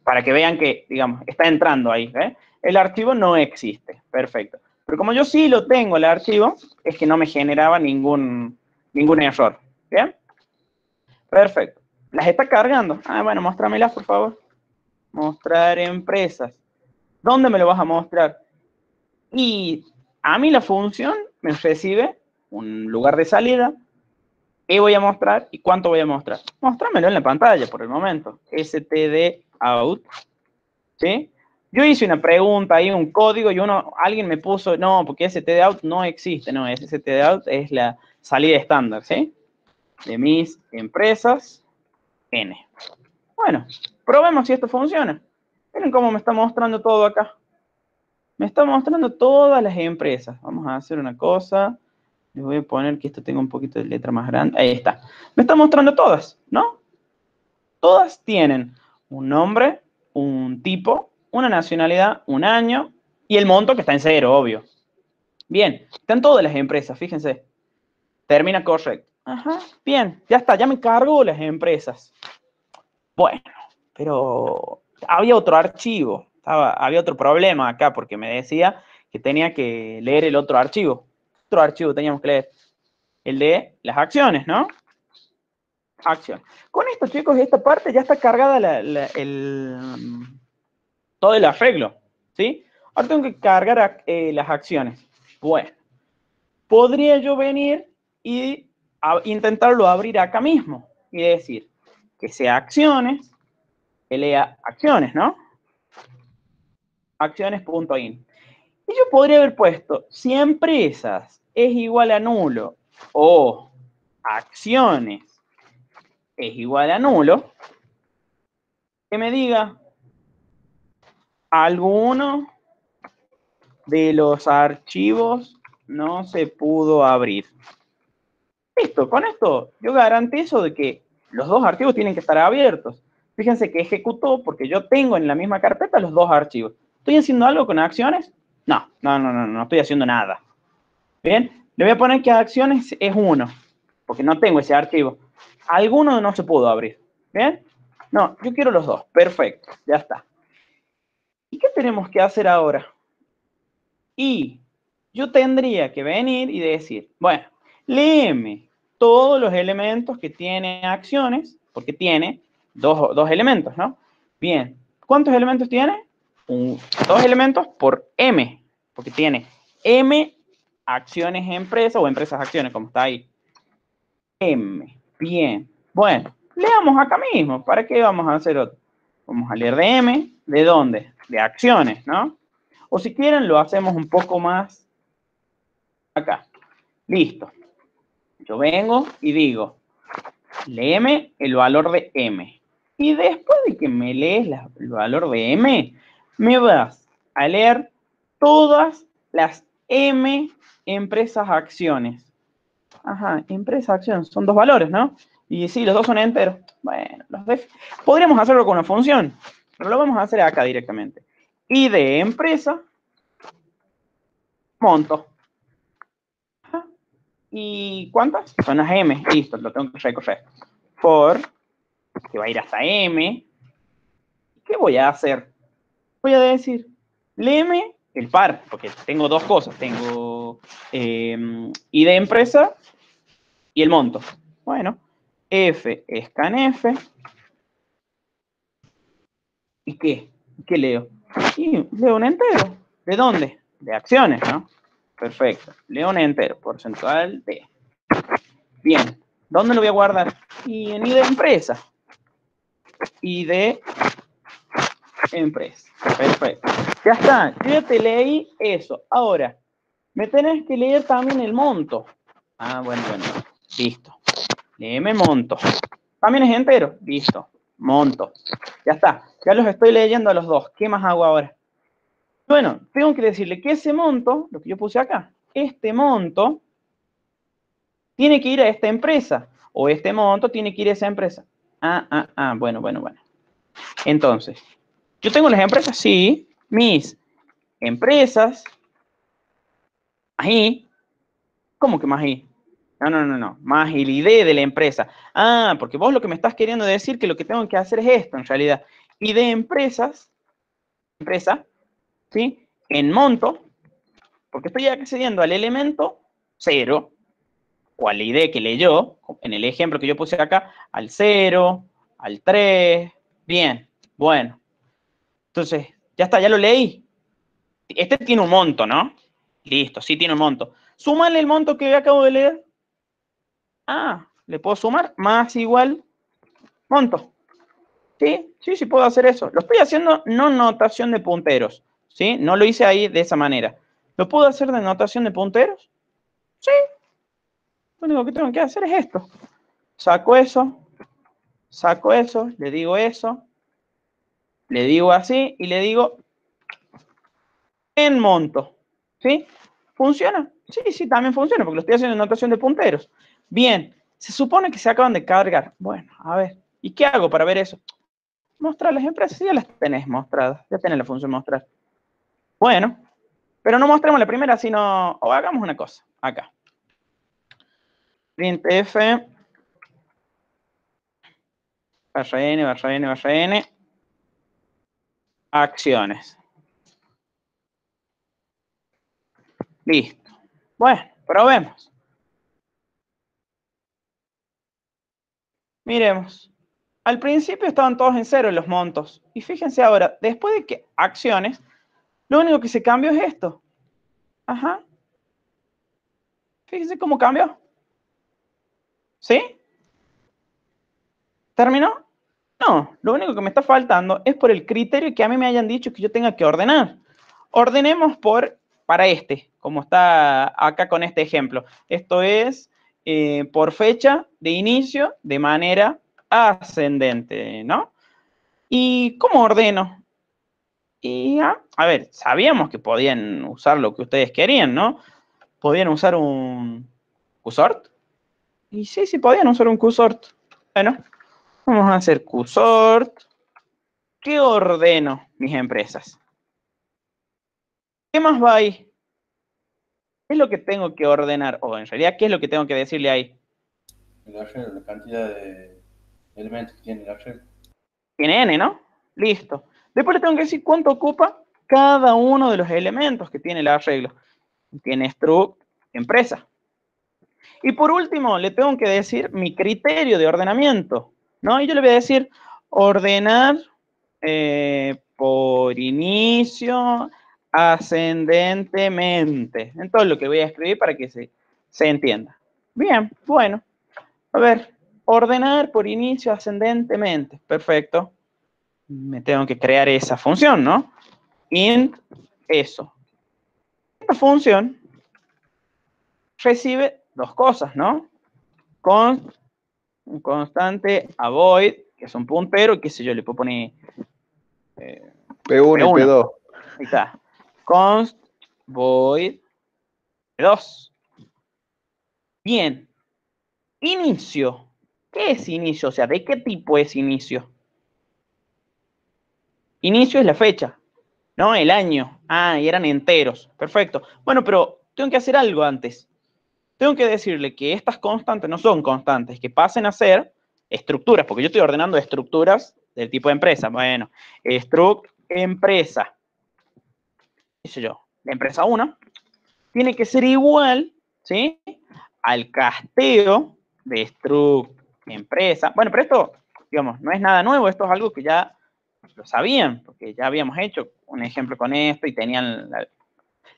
para que vean que, digamos, está entrando ahí. ¿eh? El archivo no existe, perfecto. Pero como yo sí lo tengo, el archivo, es que no me generaba ningún, ningún error. ¿Bien? Perfecto. Las está cargando. Ah, bueno, muéstramelas, por favor. Mostrar empresas. ¿Dónde me lo vas a mostrar? Y a mí la función me recibe un lugar de salida, ¿Qué voy a mostrar y cuánto voy a mostrar? Mostrámelo en la pantalla por el momento. STD out. ¿Sí? Yo hice una pregunta ahí, un código, y uno, alguien me puso, no, porque STD out no existe. No, STD out es la salida estándar, ¿sí? De mis empresas, N. Bueno, probemos si esto funciona. Miren cómo me está mostrando todo acá. Me está mostrando todas las empresas. Vamos a hacer una cosa. Le voy a poner que esto tenga un poquito de letra más grande. Ahí está. Me está mostrando todas, ¿no? Todas tienen un nombre, un tipo, una nacionalidad, un año y el monto que está en cero, obvio. Bien, están todas las empresas, fíjense. Termina correcto. bien, ya está, ya me cargo las empresas. Bueno, pero había otro archivo, había otro problema acá porque me decía que tenía que leer el otro archivo archivo teníamos que leer, el de las acciones, ¿no? Acción. Con esto, chicos, esta parte ya está cargada mm, todo el arreglo, ¿sí? Ahora tengo que cargar eh, las acciones. Bueno, podría yo venir y intentarlo abrir acá mismo y decir que sea acciones, que lea acciones, ¿no? Acciones.in. Y yo podría haber puesto, si empresas es igual a nulo o acciones es igual a nulo, que me diga alguno de los archivos no se pudo abrir. Listo, con esto yo garantizo de que los dos archivos tienen que estar abiertos. Fíjense que ejecutó porque yo tengo en la misma carpeta los dos archivos. ¿Estoy haciendo algo con acciones? No, no, no, no, no estoy haciendo nada. Bien, le voy a poner que acciones es uno, porque no tengo ese archivo. Alguno no se pudo abrir. Bien, no, yo quiero los dos. Perfecto, ya está. ¿Y qué tenemos que hacer ahora? Y yo tendría que venir y decir, bueno, léeme todos los elementos que tiene acciones, porque tiene dos, dos elementos, ¿no? Bien, ¿cuántos elementos tiene? Un, dos elementos por m, porque tiene m acciones empresas o empresas acciones, como está ahí. M. Bien. Bueno, leamos acá mismo. ¿Para qué vamos a hacer otro? Vamos a leer de M. ¿De dónde? De acciones, ¿no? O si quieren, lo hacemos un poco más acá. Listo. Yo vengo y digo, léeme el valor de M. Y después de que me lees el valor de M, me vas a leer todas las M, empresas, acciones. Ajá, empresa, acción, son dos valores, ¿no? Y sí, los dos son enteros. Bueno, los de... podríamos hacerlo con una función, pero lo vamos a hacer acá directamente. Y de empresa, monto. ¿Y cuántas? Son las M, listo, lo tengo que recorrer. For, que va a ir hasta M. ¿Qué voy a hacer? Voy a decir, M, el par, porque tengo dos cosas, tengo eh, em, ID empresa y el monto. Bueno, F scan F. ¿Y qué? ¿Qué leo? Y leo un entero. ¿De dónde? De acciones, ¿no? Perfecto. Leo un entero, porcentual de. Bien. ¿Dónde lo voy a guardar? Y en ID empresa. ID empresa. Perfecto. Ya está, yo te leí eso. Ahora, me tenés que leer también el monto. Ah, bueno, bueno. Listo. Léeme monto. También es entero. Listo. Monto. Ya está. Ya los estoy leyendo a los dos. ¿Qué más hago ahora? Bueno, tengo que decirle que ese monto, lo que yo puse acá, este monto tiene que ir a esta empresa. O este monto tiene que ir a esa empresa. Ah, ah, ah. Bueno, bueno, bueno. Entonces, yo tengo las empresas, sí, mis empresas, ahí, ¿cómo que más ahí? No, no, no, no, más el ID de la empresa. Ah, porque vos lo que me estás queriendo decir que lo que tengo que hacer es esto en realidad. Y de empresas, empresa, ¿sí? En monto, porque estoy accediendo al elemento cero, o al ID que leyó, en el ejemplo que yo puse acá, al 0, al 3, bien, bueno. Entonces, ya está, ya lo leí. Este tiene un monto, ¿no? Listo, sí tiene un monto. Súmale el monto que acabo de leer. Ah, le puedo sumar más igual monto. Sí, sí, sí puedo hacer eso. Lo estoy haciendo no notación de punteros, ¿sí? No lo hice ahí de esa manera. ¿Lo puedo hacer de notación de punteros? Sí. Lo único que tengo que hacer es esto. Saco eso, saco eso, le digo eso, le digo así y le digo en monto. ¿Sí? ¿Funciona? Sí, sí, también funciona porque lo estoy haciendo en notación de punteros. Bien, se supone que se acaban de cargar. Bueno, a ver, ¿y qué hago para ver eso? Mostrar las empresas, ya las tenés mostradas, ya tenés la función mostrar. Bueno, pero no mostremos la primera, sino, o hagamos una cosa, acá. Printf, barra n, barra n, barra n, acciones. Listo. Bueno, probemos. Miremos. Al principio estaban todos en cero los montos. Y fíjense ahora, después de que acciones, lo único que se cambió es esto. Ajá. Fíjense cómo cambió. ¿Sí? ¿Terminó? No, lo único que me está faltando es por el criterio que a mí me hayan dicho que yo tenga que ordenar. Ordenemos por, para este, como está acá con este ejemplo. Esto es eh, por fecha de inicio de manera ascendente, ¿no? ¿Y cómo ordeno? Y, ah, a ver, sabíamos que podían usar lo que ustedes querían, ¿no? Podían usar un QSORT. Y sí, sí, podían usar un QSORT. Bueno, Vamos a hacer QSORT. ¿Qué ordeno mis empresas? ¿Qué más va ahí? ¿Qué es lo que tengo que ordenar? O en realidad, ¿qué es lo que tengo que decirle ahí? La cantidad de elementos que tiene el arreglo. Tiene n, ¿no? Listo. Después le tengo que decir cuánto ocupa cada uno de los elementos que tiene el arreglo. Tiene struct, empresa. Y por último, le tengo que decir mi criterio de ordenamiento. ¿no? Y yo le voy a decir ordenar eh, por inicio ascendentemente. Entonces lo que voy a escribir para que se, entienda. Bien, bueno. A ver, ordenar por inicio ascendentemente. Perfecto. Me tengo que crear esa función, ¿no? Int eso. Esta función recibe dos cosas, ¿no? Con un constante, avoid, que es un puntero, qué sé yo, le puedo poner eh, P1, y P2. Ahí está. Const void P2. Bien. Inicio. ¿Qué es inicio? O sea, ¿de qué tipo es inicio? Inicio es la fecha, no el año. Ah, y eran enteros. Perfecto. Bueno, pero tengo que hacer algo antes tengo que decirle que estas constantes no son constantes, que pasen a ser estructuras, porque yo estoy ordenando estructuras del tipo de empresa. Bueno, struct empresa, dice yo, la empresa 1, tiene que ser igual, ¿sí? Al casteo de struct empresa. Bueno, pero esto, digamos, no es nada nuevo, esto es algo que ya lo sabían, porque ya habíamos hecho un ejemplo con esto y tenían...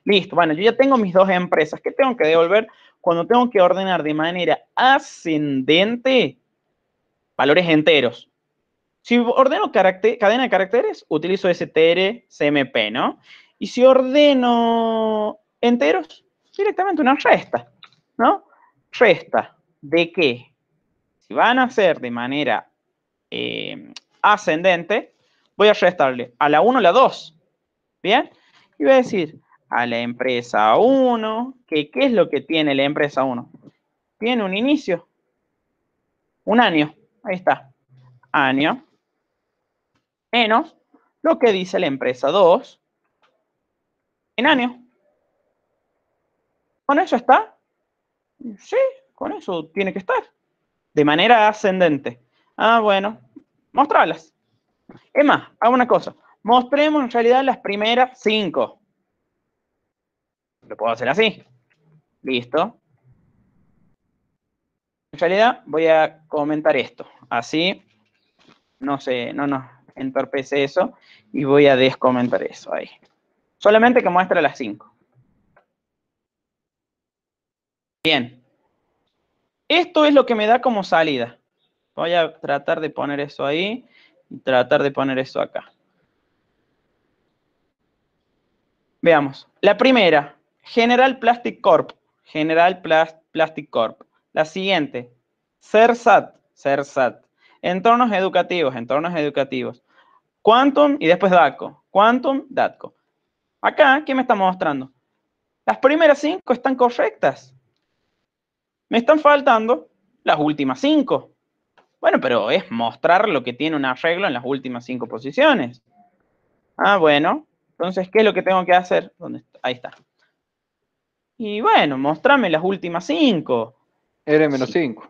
Listo, bueno, yo ya tengo mis dos empresas que tengo que devolver cuando tengo que ordenar de manera ascendente valores enteros. Si ordeno cadena de caracteres, utilizo str, cmp, ¿no? Y si ordeno enteros, directamente una resta, ¿no? Resta de qué? si van a ser de manera eh, ascendente, voy a restarle a la 1 la 2, ¿bien? Y voy a decir, a la empresa 1, que qué es lo que tiene la empresa 1? Tiene un inicio, un año, ahí está, año, menos lo que dice la empresa 2, en año. ¿Con eso está? Sí, con eso tiene que estar, de manera ascendente. Ah, bueno, mostrarlas. Es más, hago una cosa, mostremos en realidad las primeras cinco lo puedo hacer así. Listo. En realidad voy a comentar esto. Así no sé, no nos entorpece eso. Y voy a descomentar eso ahí. Solamente que muestra las 5. Bien. Esto es lo que me da como salida. Voy a tratar de poner eso ahí y tratar de poner eso acá. Veamos. La primera, General Plastic Corp. General Plastic Corp. La siguiente, CERSAT. CERSAT. Entornos educativos, entornos educativos. Quantum y después DATCO. Quantum, DATCO. Acá, ¿qué me está mostrando? Las primeras cinco están correctas. Me están faltando las últimas cinco. Bueno, pero es mostrar lo que tiene un arreglo en las últimas cinco posiciones. Ah, bueno. Entonces, ¿qué es lo que tengo que hacer? Ahí está. Y bueno, mostrame las últimas 5. N-5.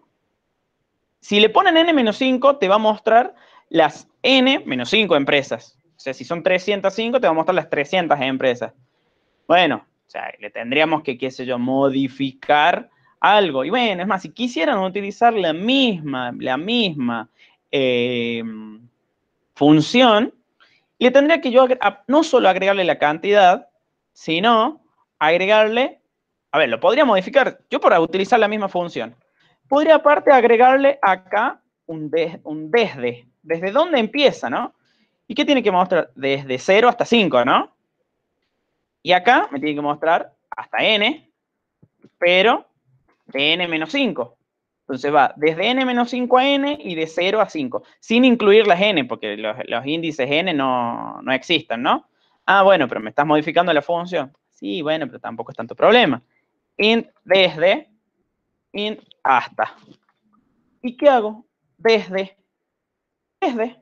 Si, le ponen N-5, te va a mostrar las N-5 empresas. O sea, si son 305, te va a mostrar las 300 empresas. Bueno, o sea, le tendríamos que, qué sé yo, modificar algo. Y bueno, es más, si quisieran utilizar la misma, la misma eh, función, le tendría que yo no solo agregarle la cantidad, sino agregarle a ver, lo podría modificar yo para utilizar la misma función. Podría aparte agregarle acá un, desde. ¿Desde dónde empieza, no? ¿Y qué tiene que mostrar? Desde 0 hasta 5, ¿no? Y acá me tiene que mostrar hasta n, pero de n menos 5. Entonces va desde n menos 5 a n y de 0 a 5, sin incluir las n, porque los, índices n no, no existen, ¿no? Ah, bueno, pero me estás modificando la función. Sí, bueno, pero tampoco es tanto problema. In desde, in hasta. ¿Y qué hago? Desde, desde,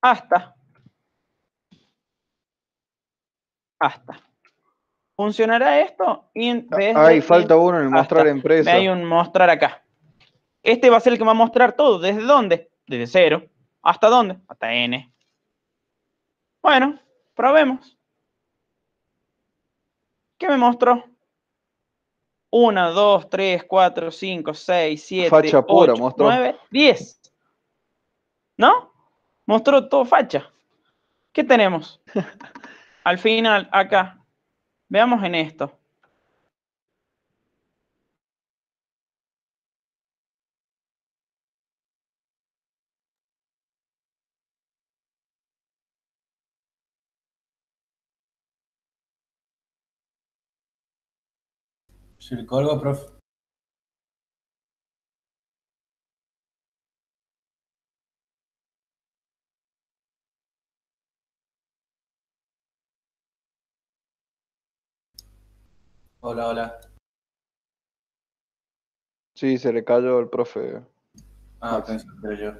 hasta, hasta. ¿Funcionará esto? Int ah, desde, falta uno en mostrar empresa. Hay un mostrar acá. Este va a ser el que va a mostrar todo. ¿Desde dónde? Desde cero. ¿Hasta dónde? Hasta n. Bueno, probemos. ¿Qué me mostró? 1, 2, 3, 4, 5, 6, 7, 8, 9, 10. ¿No? Mostró todo facha. ¿Qué tenemos? Al final, acá, veamos en esto. le colgó, profe. Hola, hola. Sí, se le cayó el profe. Ah, pensé que yo.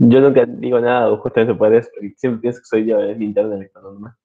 Yo nunca digo nada justamente por eso, porque siempre pienso que soy yo, es mi internet normal.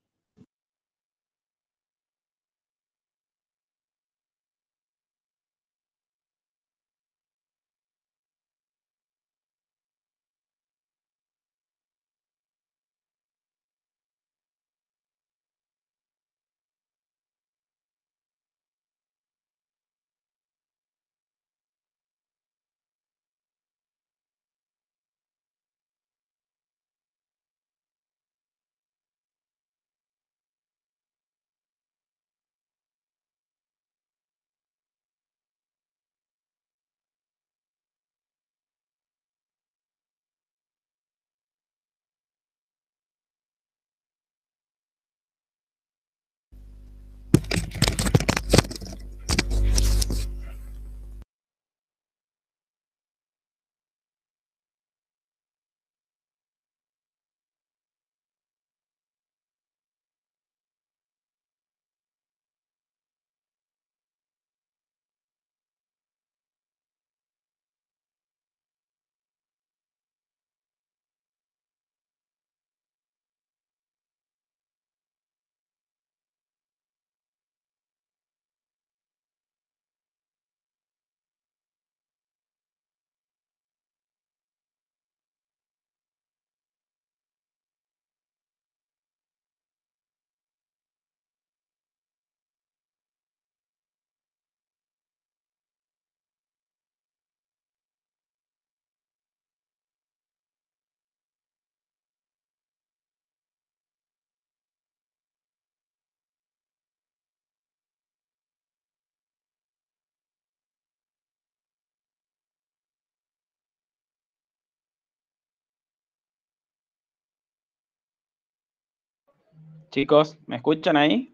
Chicos, ¿me escuchan ahí?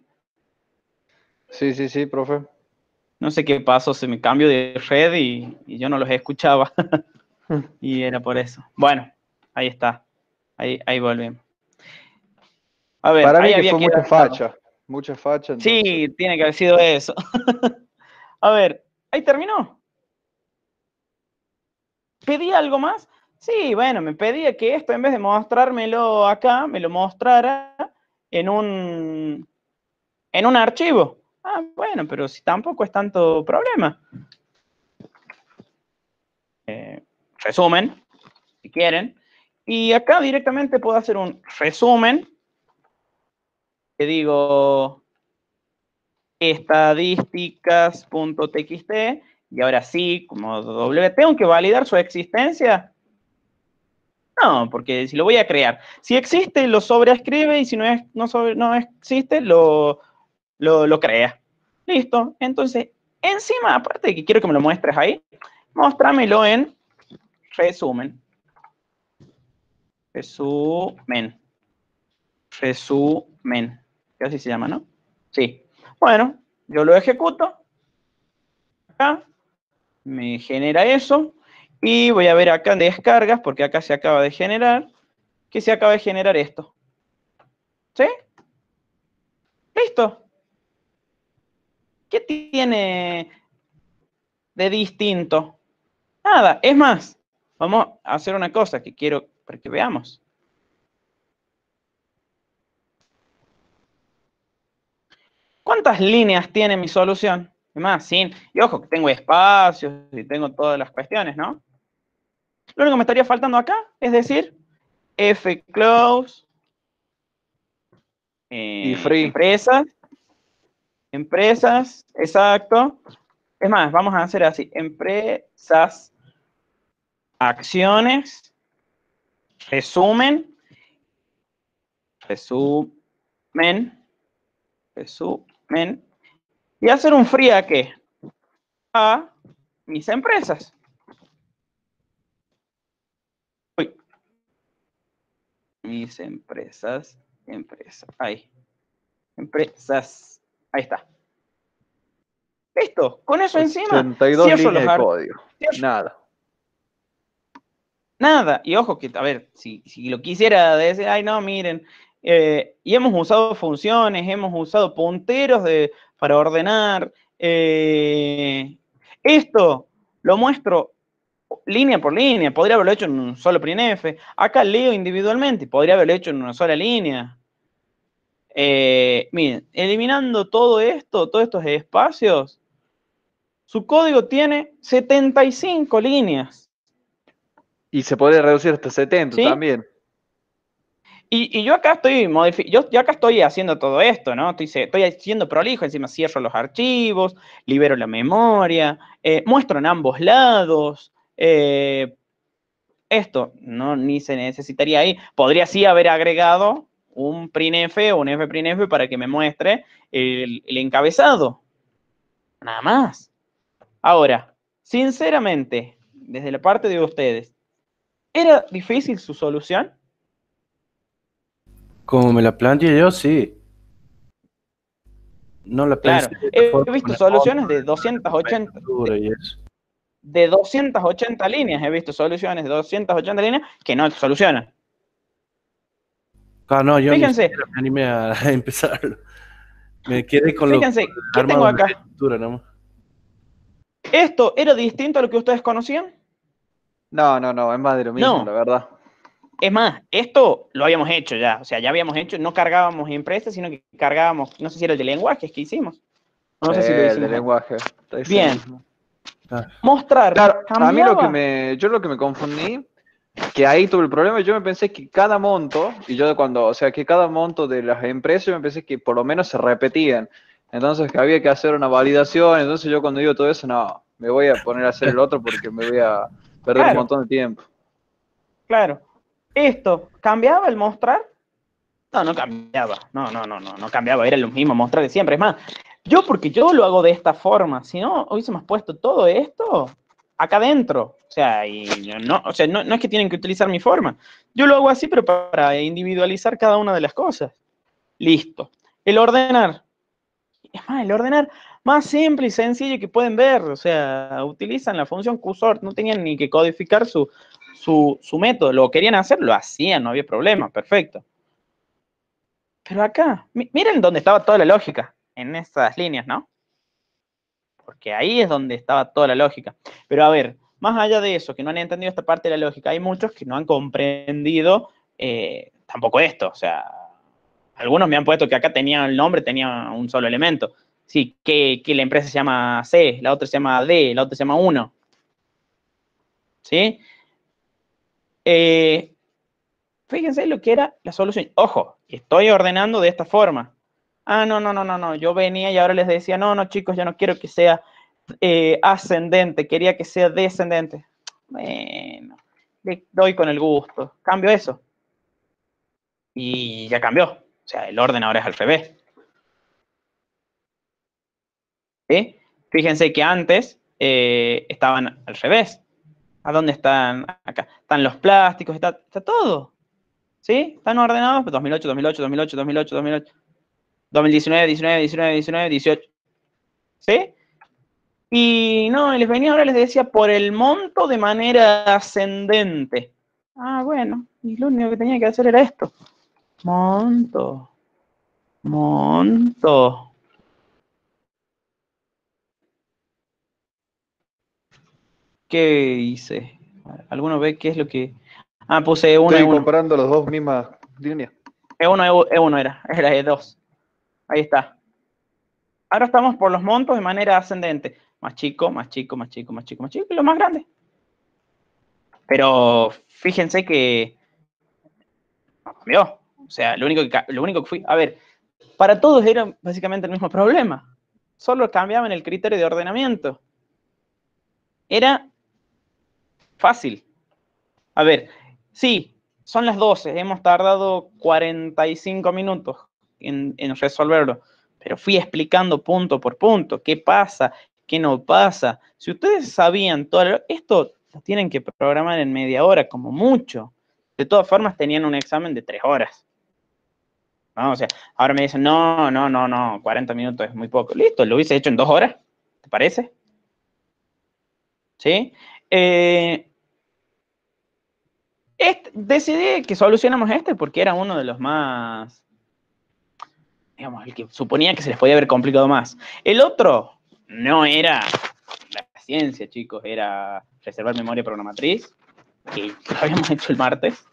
Sí, sí, sí, profe. No sé qué pasó, se me cambió de red y, yo no los escuchaba. y era por eso. Bueno, ahí está. Ahí, ahí volvemos. A ver, Para mí ahí mucha facha. Sí, tiene que haber sido eso. A ver, ahí terminó. ¿Pedí algo más? Sí, bueno, me pedía que esto, en vez de mostrármelo acá, me lo mostrara en un, en un archivo. Ah, bueno, pero si tampoco es tanto problema. Eh, resumen, si quieren. Y acá directamente puedo hacer un resumen. Que digo estadísticas.txt y ahora sí, como W, tengo que validar su existencia. No, porque si lo voy a crear, si existe, lo sobreescribe y si no, no, existe, lo, lo, crea. Listo. Entonces, encima, aparte de que quiero que me lo muestres ahí, muéstramelo en resumen. Resumen. Resumen. ¿Qué así se llama, no? Sí. Bueno, yo lo ejecuto. Acá. Me genera eso. Y voy a ver acá en descargas, porque acá se acaba de generar, que se acaba de generar esto. ¿Sí? Listo. ¿Qué tiene de distinto? Nada, es más, vamos a hacer una cosa que quiero para que veamos. ¿Cuántas líneas tiene mi solución? Y más, sin, y ojo que tengo espacios y tengo todas las cuestiones, ¿no? Lo único que me estaría faltando acá es decir F close eh, y free. empresas. Empresas, exacto. Es más, vamos a hacer así. Empresas, acciones, resumen, resumen, resumen. Y hacer un free a A mis empresas. mis empresas, empresas, ahí, empresas, ahí está. Esto, con eso encima. 82 de código. Nada. Nada, y ojo que, a ver, si, lo quisiera decir, ay no, miren, eh, y hemos usado funciones, hemos usado punteros de, para ordenar. Eh, esto lo muestro línea por línea, podría haberlo hecho en un solo PRINF. Acá leo individualmente, podría haberlo hecho en una sola línea. Eh, miren, eliminando todo esto, todos estos espacios, su código tiene 75 líneas. Y se podría reducir hasta 70 también. Y, yo acá estoy acá estoy haciendo todo esto, ¿no? Estoy, estoy haciendo prolijo, encima cierro los archivos, libero la memoria, eh, muestro en ambos lados, eh, esto no ni se necesitaría ahí. Podría sí haber agregado un printf o un fprintf para que me muestre el, encabezado. Nada más. Ahora, sinceramente, desde la parte de ustedes, ¿era difícil su solución? Como me la planteé yo, sí. No la planteé. He visto soluciones de 280 de 280 líneas. He visto soluciones de 280 líneas que no solucionan. Ah, no, yo me animé a empezarlo. Me quedé con Fíjense, lo tengo acá? ¿Esto era distinto a lo que ustedes conocían? No, no, no, es más de lo mismo, la verdad. Es más, esto lo habíamos hecho ya, o sea, ya habíamos hecho, no cargábamos empresas, sino que cargábamos, no sé si era el de lenguajes que hicimos. No sé si lo eh, hicimos. de lenguaje. Bien. Mostrar. Claro, a mí lo que me, yo lo que me confundí, que ahí tuve el problema, yo me pensé que cada monto, y yo cuando, o sea, que cada monto de las empresas, yo me pensé que por lo menos se repetían. Entonces que había que hacer una validación, entonces yo cuando digo todo eso, no, me voy a poner a hacer el otro porque me voy a perder un montón de tiempo. Claro. Esto, ¿cambiaba el mostrar? No, no cambiaba. No, no, no, no, no cambiaba. Era lo mismo mostrar de siempre. Es más, yo, porque yo lo hago de esta forma, si no, hoy se ha puesto todo esto acá adentro. O sea, no, sea no, es que tienen que utilizar mi forma. Yo lo hago así, pero para individualizar cada una de las cosas. Listo. El ordenar. Es más, el ordenar más simple y sencillo que pueden ver. O sea, utilizan la función QSORT. No tenían ni que codificar su, su método. Lo querían hacer, lo hacían, no había problema. Perfecto. Pero acá, miren dónde estaba toda la lógica en estas líneas, ¿no? Porque ahí es donde estaba toda la lógica. Pero a ver, más allá de eso, que no han entendido esta parte de la lógica, hay muchos que no han comprendido eh, tampoco esto. O sea, algunos me han puesto que acá tenía el nombre, tenía un solo elemento. Sí, que, la empresa se llama C, la otra se llama D, la otra se llama 1. ¿Sí? Eh, fíjense lo que era la solución. Ojo, estoy ordenando de esta forma ah, no, no, no, no, no, yo venía y ahora les decía, no, no, chicos, yo no quiero que sea eh, ascendente, quería que sea descendente. Bueno, le doy con el gusto, cambio eso. Y ya cambió, o sea, el orden ahora es al revés. ¿Sí? Fíjense que antes eh, estaban al revés. ¿A dónde están? Acá. Están los plásticos, está, está todo. ¿Sí? Están ordenados, 2008, 2008, 2008, 2008, 2008. 2019, 19, 19, 19, 18. ¿Sí? Y no, les venía ahora les decía por el monto de manera ascendente. Ah, bueno, y lo único que tenía que hacer era esto. Monto. Monto. ¿Qué hice? ¿Alguno ve qué es lo que...? Ah, puse e e uno Estoy comparando las dos mismas líneas. E1, E1 era, era E2. Ahí está. Ahora estamos por los montos de manera ascendente. Más chico, más chico, más chico, más chico, más chico, y lo más grande. Pero fíjense que... Cambió. O sea, lo único, que, lo único que fui... A ver, para todos era básicamente el mismo problema. Solo cambiaban el criterio de ordenamiento. Era fácil. A ver, sí, son las 12, hemos tardado 45 minutos en, resolverlo. Pero fui explicando punto por punto qué pasa, qué no pasa. Si ustedes sabían todo, esto lo tienen que programar en media hora, como mucho. De todas formas, tenían un examen de tres horas. ¿No? O sea, ahora me dicen, no, no, no, no, 40 minutos es muy poco. Listo, lo hubiese hecho en dos horas, ¿te parece? ¿Sí? Eh, este, decidí que solucionamos este porque era uno de los más digamos, el que suponía que se les podía haber complicado más. El otro no era la ciencia, chicos, era reservar memoria para una matriz, que lo habíamos hecho el martes,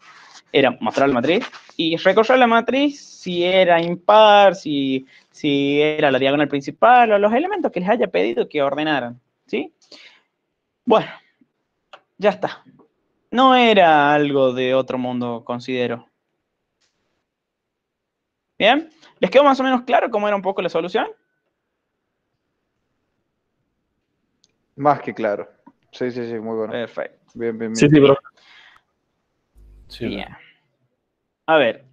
era mostrar la matriz, y recorrer la matriz si era impar, si, si era la diagonal principal, o los elementos que les haya pedido que ordenaran, ¿sí? Bueno, ya está. No era algo de otro mundo, considero. ¿Bien? ¿Les quedó más o menos claro cómo era un poco la solución? Más que claro. Sí, sí, sí, muy bueno. Perfecto. Bien, bien, bien. Sí, sí, bro. Sí, A ver,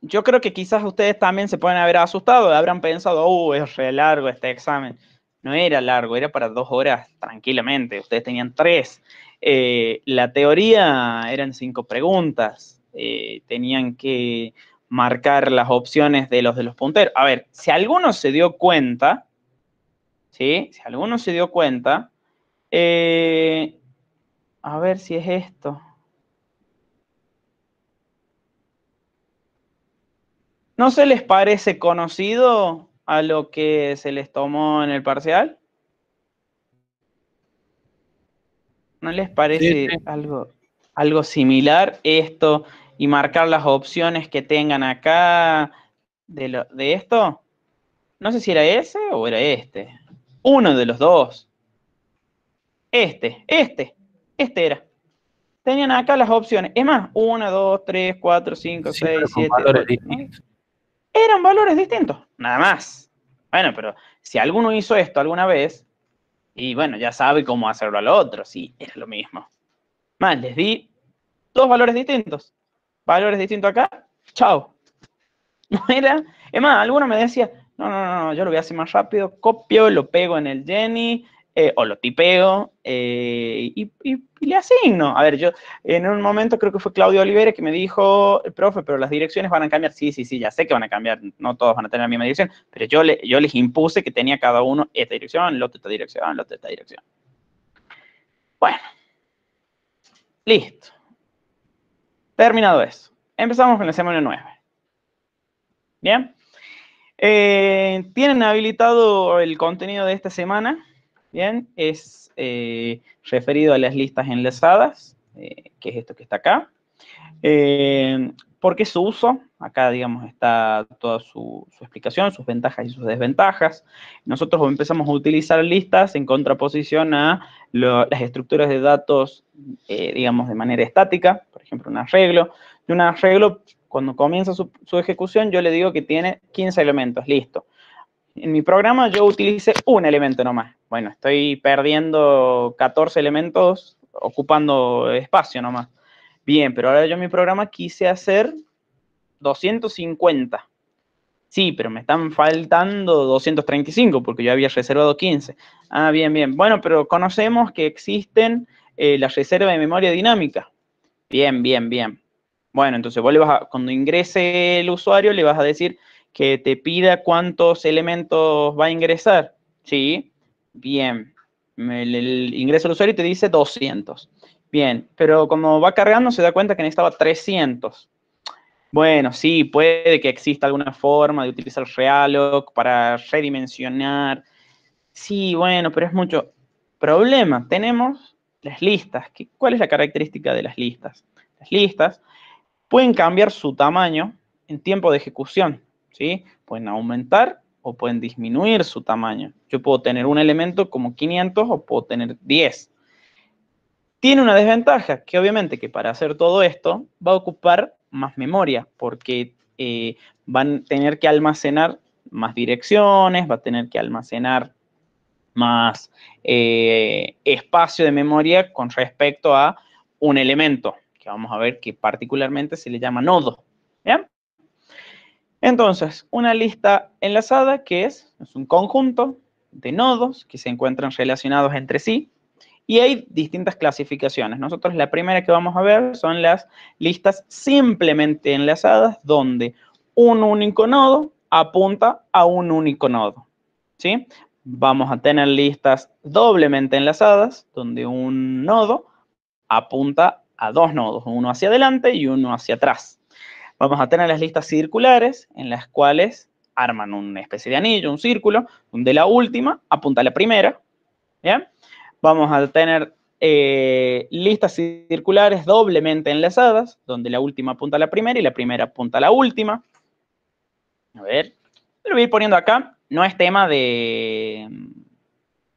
yo creo que quizás ustedes también se pueden haber asustado, habrán pensado, oh, es re largo este examen. No era largo, era para dos horas tranquilamente, ustedes tenían tres. Eh, la teoría eran cinco preguntas, eh, tenían que marcar las opciones de los de los punteros. A ver, si alguno se dio cuenta, ¿sí? Si alguno se dio cuenta, eh, a ver si es esto. ¿No se les parece conocido a lo que se les tomó en el parcial? ¿No les parece algo, algo similar esto? y marcar las opciones que tengan acá de, esto. No sé si era ese o era este. Uno de los dos. Este, este, este era. Tenían acá las opciones. Es más, 1, 2, 3, 4, 5, 6, 7. Eran valores distintos, nada más. Bueno, pero si alguno hizo esto alguna vez, y bueno, ya sabe cómo hacerlo al otro, sí, era lo mismo. Más, les di dos valores distintos valores distintos acá, chao. No era, es más, alguno me decía, no, no, no, yo lo voy a hacer más rápido, copio, lo pego en el Jenny, eh, o lo tipeo, eh, y, le asigno. A ver, yo en un momento creo que fue Claudio Olivera que me dijo, eh, profe, pero las direcciones van a cambiar. Sí, sí, sí, ya sé que van a cambiar, no todos van a tener la misma dirección, pero yo, les impuse que tenía cada uno esta dirección, el otro esta dirección, el otro esta dirección. Bueno, listo. Terminado eso, empezamos con la semana 9. Bien. Eh, Tienen habilitado el contenido de esta semana. Bien, es eh, referido a las listas enlazadas, eh, que es esto que está acá. ¿Por qué su uso? Acá, digamos, está toda su, explicación, sus ventajas y sus desventajas. Nosotros empezamos a utilizar listas en contraposición a las estructuras de datos, digamos, de manera estática ejemplo, un arreglo. Y un arreglo, cuando comienza su, ejecución, yo le digo que tiene 15 elementos, listo. En mi programa yo utilicé un elemento nomás. Bueno, estoy perdiendo 14 elementos ocupando espacio nomás. Bien, pero ahora yo en mi programa quise hacer 250. Sí, pero me están faltando 235 porque yo había reservado 15. Ah, bien, bien. Bueno, pero conocemos que existen eh, las reservas de memoria dinámica. Bien, bien, bien. Bueno, entonces vos le vas a, cuando ingrese el usuario, le vas a decir que te pida cuántos elementos va a ingresar. Sí, bien. El, el ingreso del usuario y te dice 200. Bien, pero como va cargando se da cuenta que necesitaba 300. Bueno, sí, puede que exista alguna forma de utilizar realloc para redimensionar. Sí, bueno, pero es mucho. Problema, tenemos las listas. ¿Cuál es la característica de las listas? Las listas pueden cambiar su tamaño en tiempo de ejecución. ¿sí? Pueden aumentar o pueden disminuir su tamaño. Yo puedo tener un elemento como 500 o puedo tener 10. Tiene una desventaja, que obviamente que para hacer todo esto va a ocupar más memoria, porque eh, van a tener que almacenar más direcciones, va a tener que almacenar más eh, espacio de memoria con respecto a un elemento, que vamos a ver que particularmente se le llama nodo. Entonces, una lista enlazada que es, es un conjunto de nodos que se encuentran relacionados entre sí, y hay distintas clasificaciones. Nosotros la primera que vamos a ver son las listas simplemente enlazadas, donde un único nodo apunta a un único nodo. ¿sí? vamos a tener listas doblemente enlazadas, donde un nodo apunta a dos nodos, uno hacia adelante y uno hacia atrás. Vamos a tener las listas circulares, en las cuales arman una especie de anillo, un círculo, donde la última apunta a la primera. Vamos a tener eh, listas circulares doblemente enlazadas, donde la última apunta a la primera y la primera apunta a la última. A ver, lo voy poniendo acá no es tema de,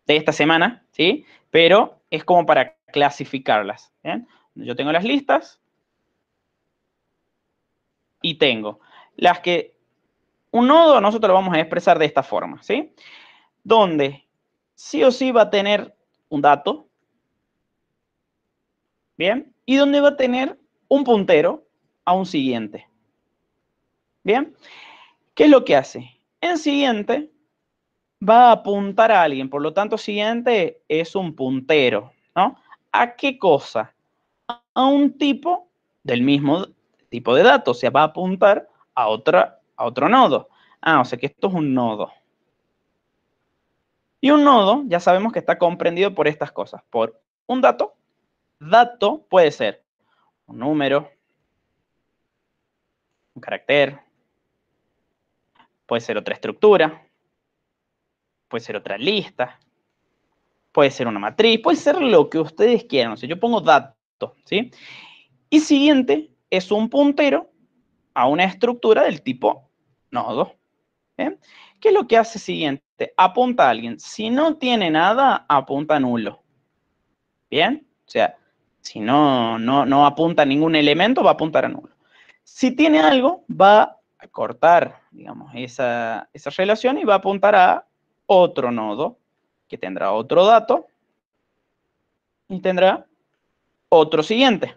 de esta semana, ¿sí? Pero es como para clasificarlas. ¿bien? Yo tengo las listas y tengo las que un nodo nosotros lo vamos a expresar de esta forma, ¿sí? Donde sí o sí va a tener un dato, ¿bien? Y donde va a tener un puntero a un siguiente, ¿bien? ¿Qué es lo que hace? En siguiente va a apuntar a alguien, por lo tanto siguiente es un puntero, ¿no? ¿A qué cosa? A un tipo del mismo tipo de datos, o sea, va a apuntar a, otra, a otro nodo. Ah, o sea que esto es un nodo. Y un nodo ya sabemos que está comprendido por estas cosas, por un dato. Dato puede ser un número, un carácter, puede ser otra estructura, puede ser otra lista, puede ser una matriz, puede ser lo que ustedes quieran. O sea, yo pongo datos, ¿sí? Y siguiente es un puntero a una estructura del tipo nodo. ¿eh? ¿Qué es lo que hace siguiente? Apunta a alguien. Si no tiene nada, apunta a nulo. ¿Bien? O sea, si no, no, apunta ningún elemento, va a apuntar a nulo. Si tiene algo, va a cortar, digamos, esa, esa relación y va a apuntar a otro nodo que tendrá otro dato y tendrá otro siguiente.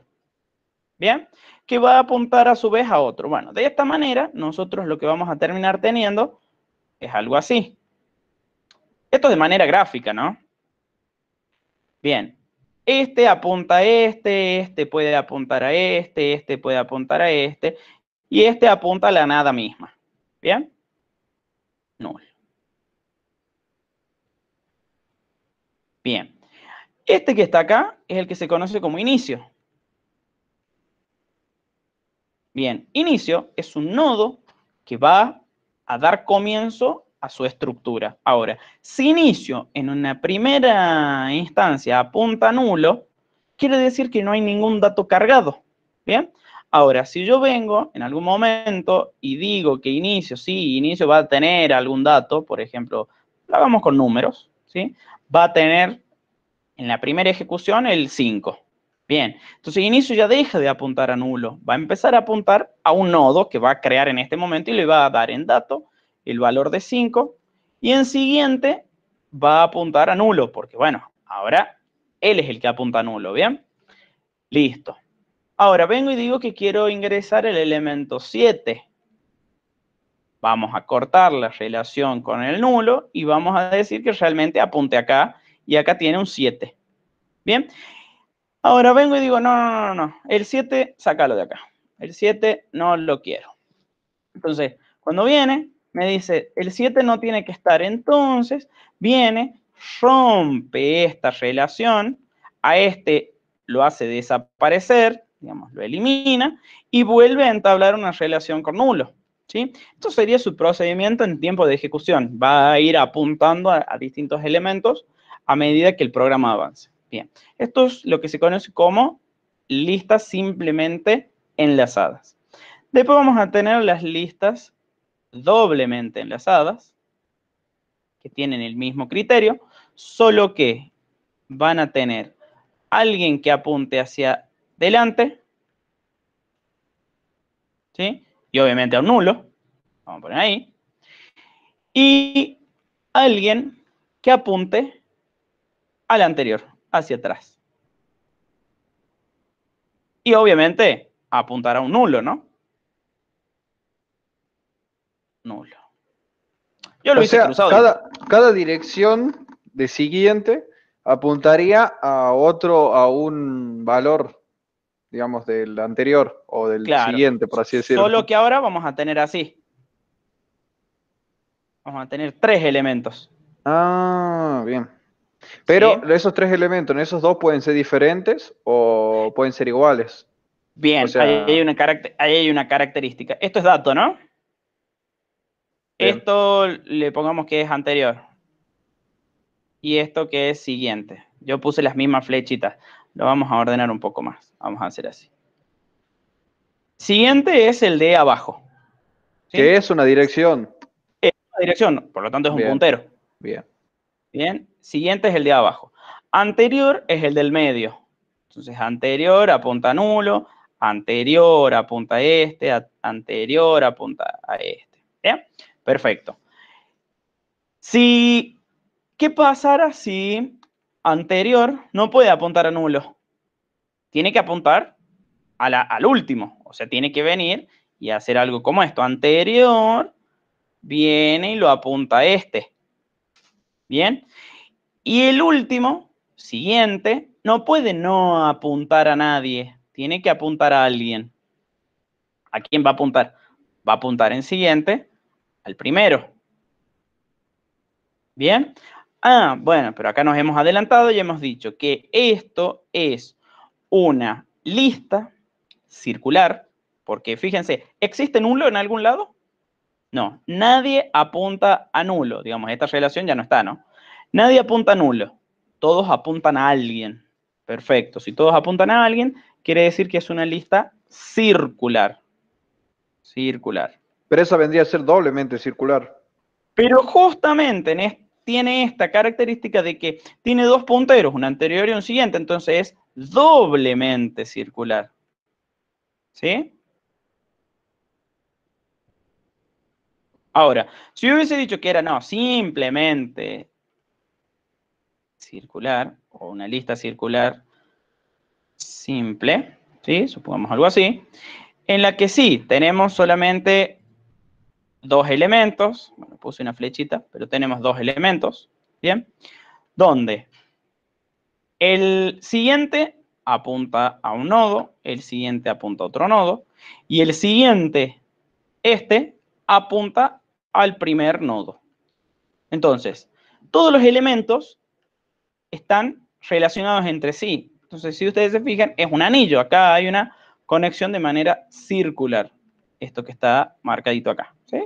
¿Bien? Que va a apuntar a su vez a otro. Bueno, de esta manera nosotros lo que vamos a terminar teniendo es algo así. Esto es de manera gráfica, ¿no? Bien. Este apunta a este, este puede apuntar a este, este puede apuntar a este, y este apunta a la nada misma. ¿Bien? Null. Bien. Este que está acá es el que se conoce como inicio. Bien, inicio es un nodo que va a dar comienzo a su estructura. Ahora, si inicio en una primera instancia apunta a nulo, quiere decir que no hay ningún dato cargado. Bien, Ahora, si yo vengo en algún momento y digo que inicio, sí, inicio va a tener algún dato, por ejemplo, lo hagamos con números, ¿sí? Va a tener en la primera ejecución el 5. Bien, entonces inicio ya deja de apuntar a nulo, va a empezar a apuntar a un nodo que va a crear en este momento y le va a dar en dato el valor de 5 y en siguiente va a apuntar a nulo, porque bueno, ahora él es el que apunta a nulo, ¿bien? Listo. Ahora vengo y digo que quiero ingresar el elemento 7. Vamos a cortar la relación con el nulo y vamos a decir que realmente apunte acá y acá tiene un 7. Bien. Ahora vengo y digo, no, no, no, no, el 7, sácalo de acá. El 7 no lo quiero. Entonces, cuando viene, me dice, el 7 no tiene que estar entonces, viene, rompe esta relación, a este lo hace desaparecer, digamos, lo elimina y vuelve a entablar una relación con nulo. ¿sí? Esto sería su procedimiento en tiempo de ejecución. Va a ir apuntando a, a distintos elementos a medida que el programa avance. Bien, esto es lo que se conoce como listas simplemente enlazadas. Después vamos a tener las listas doblemente enlazadas, que tienen el mismo criterio, solo que van a tener alguien que apunte hacia delante. ¿Sí? Y obviamente a un nulo. Vamos a poner ahí. Y alguien que apunte al anterior, hacia atrás. Y obviamente apuntará a un nulo, ¿no? Nulo. Yo lo hice Cada, cada dirección de siguiente apuntaría a otro, a un valor digamos, del anterior o del siguiente, por así decirlo. Solo que ahora vamos a tener así. Vamos a tener tres elementos. Ah, bien. Pero esos tres elementos, ¿esos dos pueden ser diferentes o pueden ser iguales? Bien, ahí, hay una hay una característica. Esto es dato, ¿no? Esto le pongamos que es anterior. Y esto que es siguiente. Yo puse las mismas flechitas. Lo vamos a ordenar un poco más. Vamos a hacer así. Siguiente es el de abajo. Que es una dirección. Es una dirección, por lo tanto es un puntero. Bien. Bien. Siguiente es el de abajo. Anterior es el del medio. Entonces, anterior apunta nulo, anterior apunta a este, anterior apunta a este. ¿Bien? Perfecto. Si, ¿Qué pasará si anterior no puede apuntar a nulo. Tiene que apuntar a la, al último. O sea, tiene que venir y hacer algo como esto. Anterior viene y lo apunta a este. Bien. Y el último, siguiente, no puede no apuntar a nadie. Tiene que apuntar a alguien. ¿A quién va a apuntar? Va a apuntar en siguiente al primero. Bien. Ah, bueno, pero acá nos hemos adelantado y hemos dicho que esto es una lista circular, porque fíjense, ¿existe nulo en algún lado? No, nadie apunta a nulo, digamos, esta relación ya no está, ¿no? Nadie apunta a nulo, todos apuntan a alguien. Perfecto, si todos apuntan a alguien, quiere decir que es una lista circular. Circular. Pero esa vendría a ser doblemente circular. Pero justamente en este tiene esta característica de que tiene dos punteros, un anterior y un siguiente, entonces es doblemente circular. ¿Sí? Ahora, si hubiese dicho que era, no, simplemente circular, o una lista circular simple, ¿sí? Supongamos algo así, en la que sí tenemos solamente dos elementos, bueno, puse una flechita, pero tenemos dos elementos, ¿bien? Donde el siguiente apunta a un nodo, el siguiente apunta a otro nodo, y el siguiente, este, apunta al primer nodo. Entonces, todos los elementos están relacionados entre sí. Entonces, si ustedes se fijan, es un anillo. Acá hay una conexión de manera circular esto que está marcadito acá. ¿sí?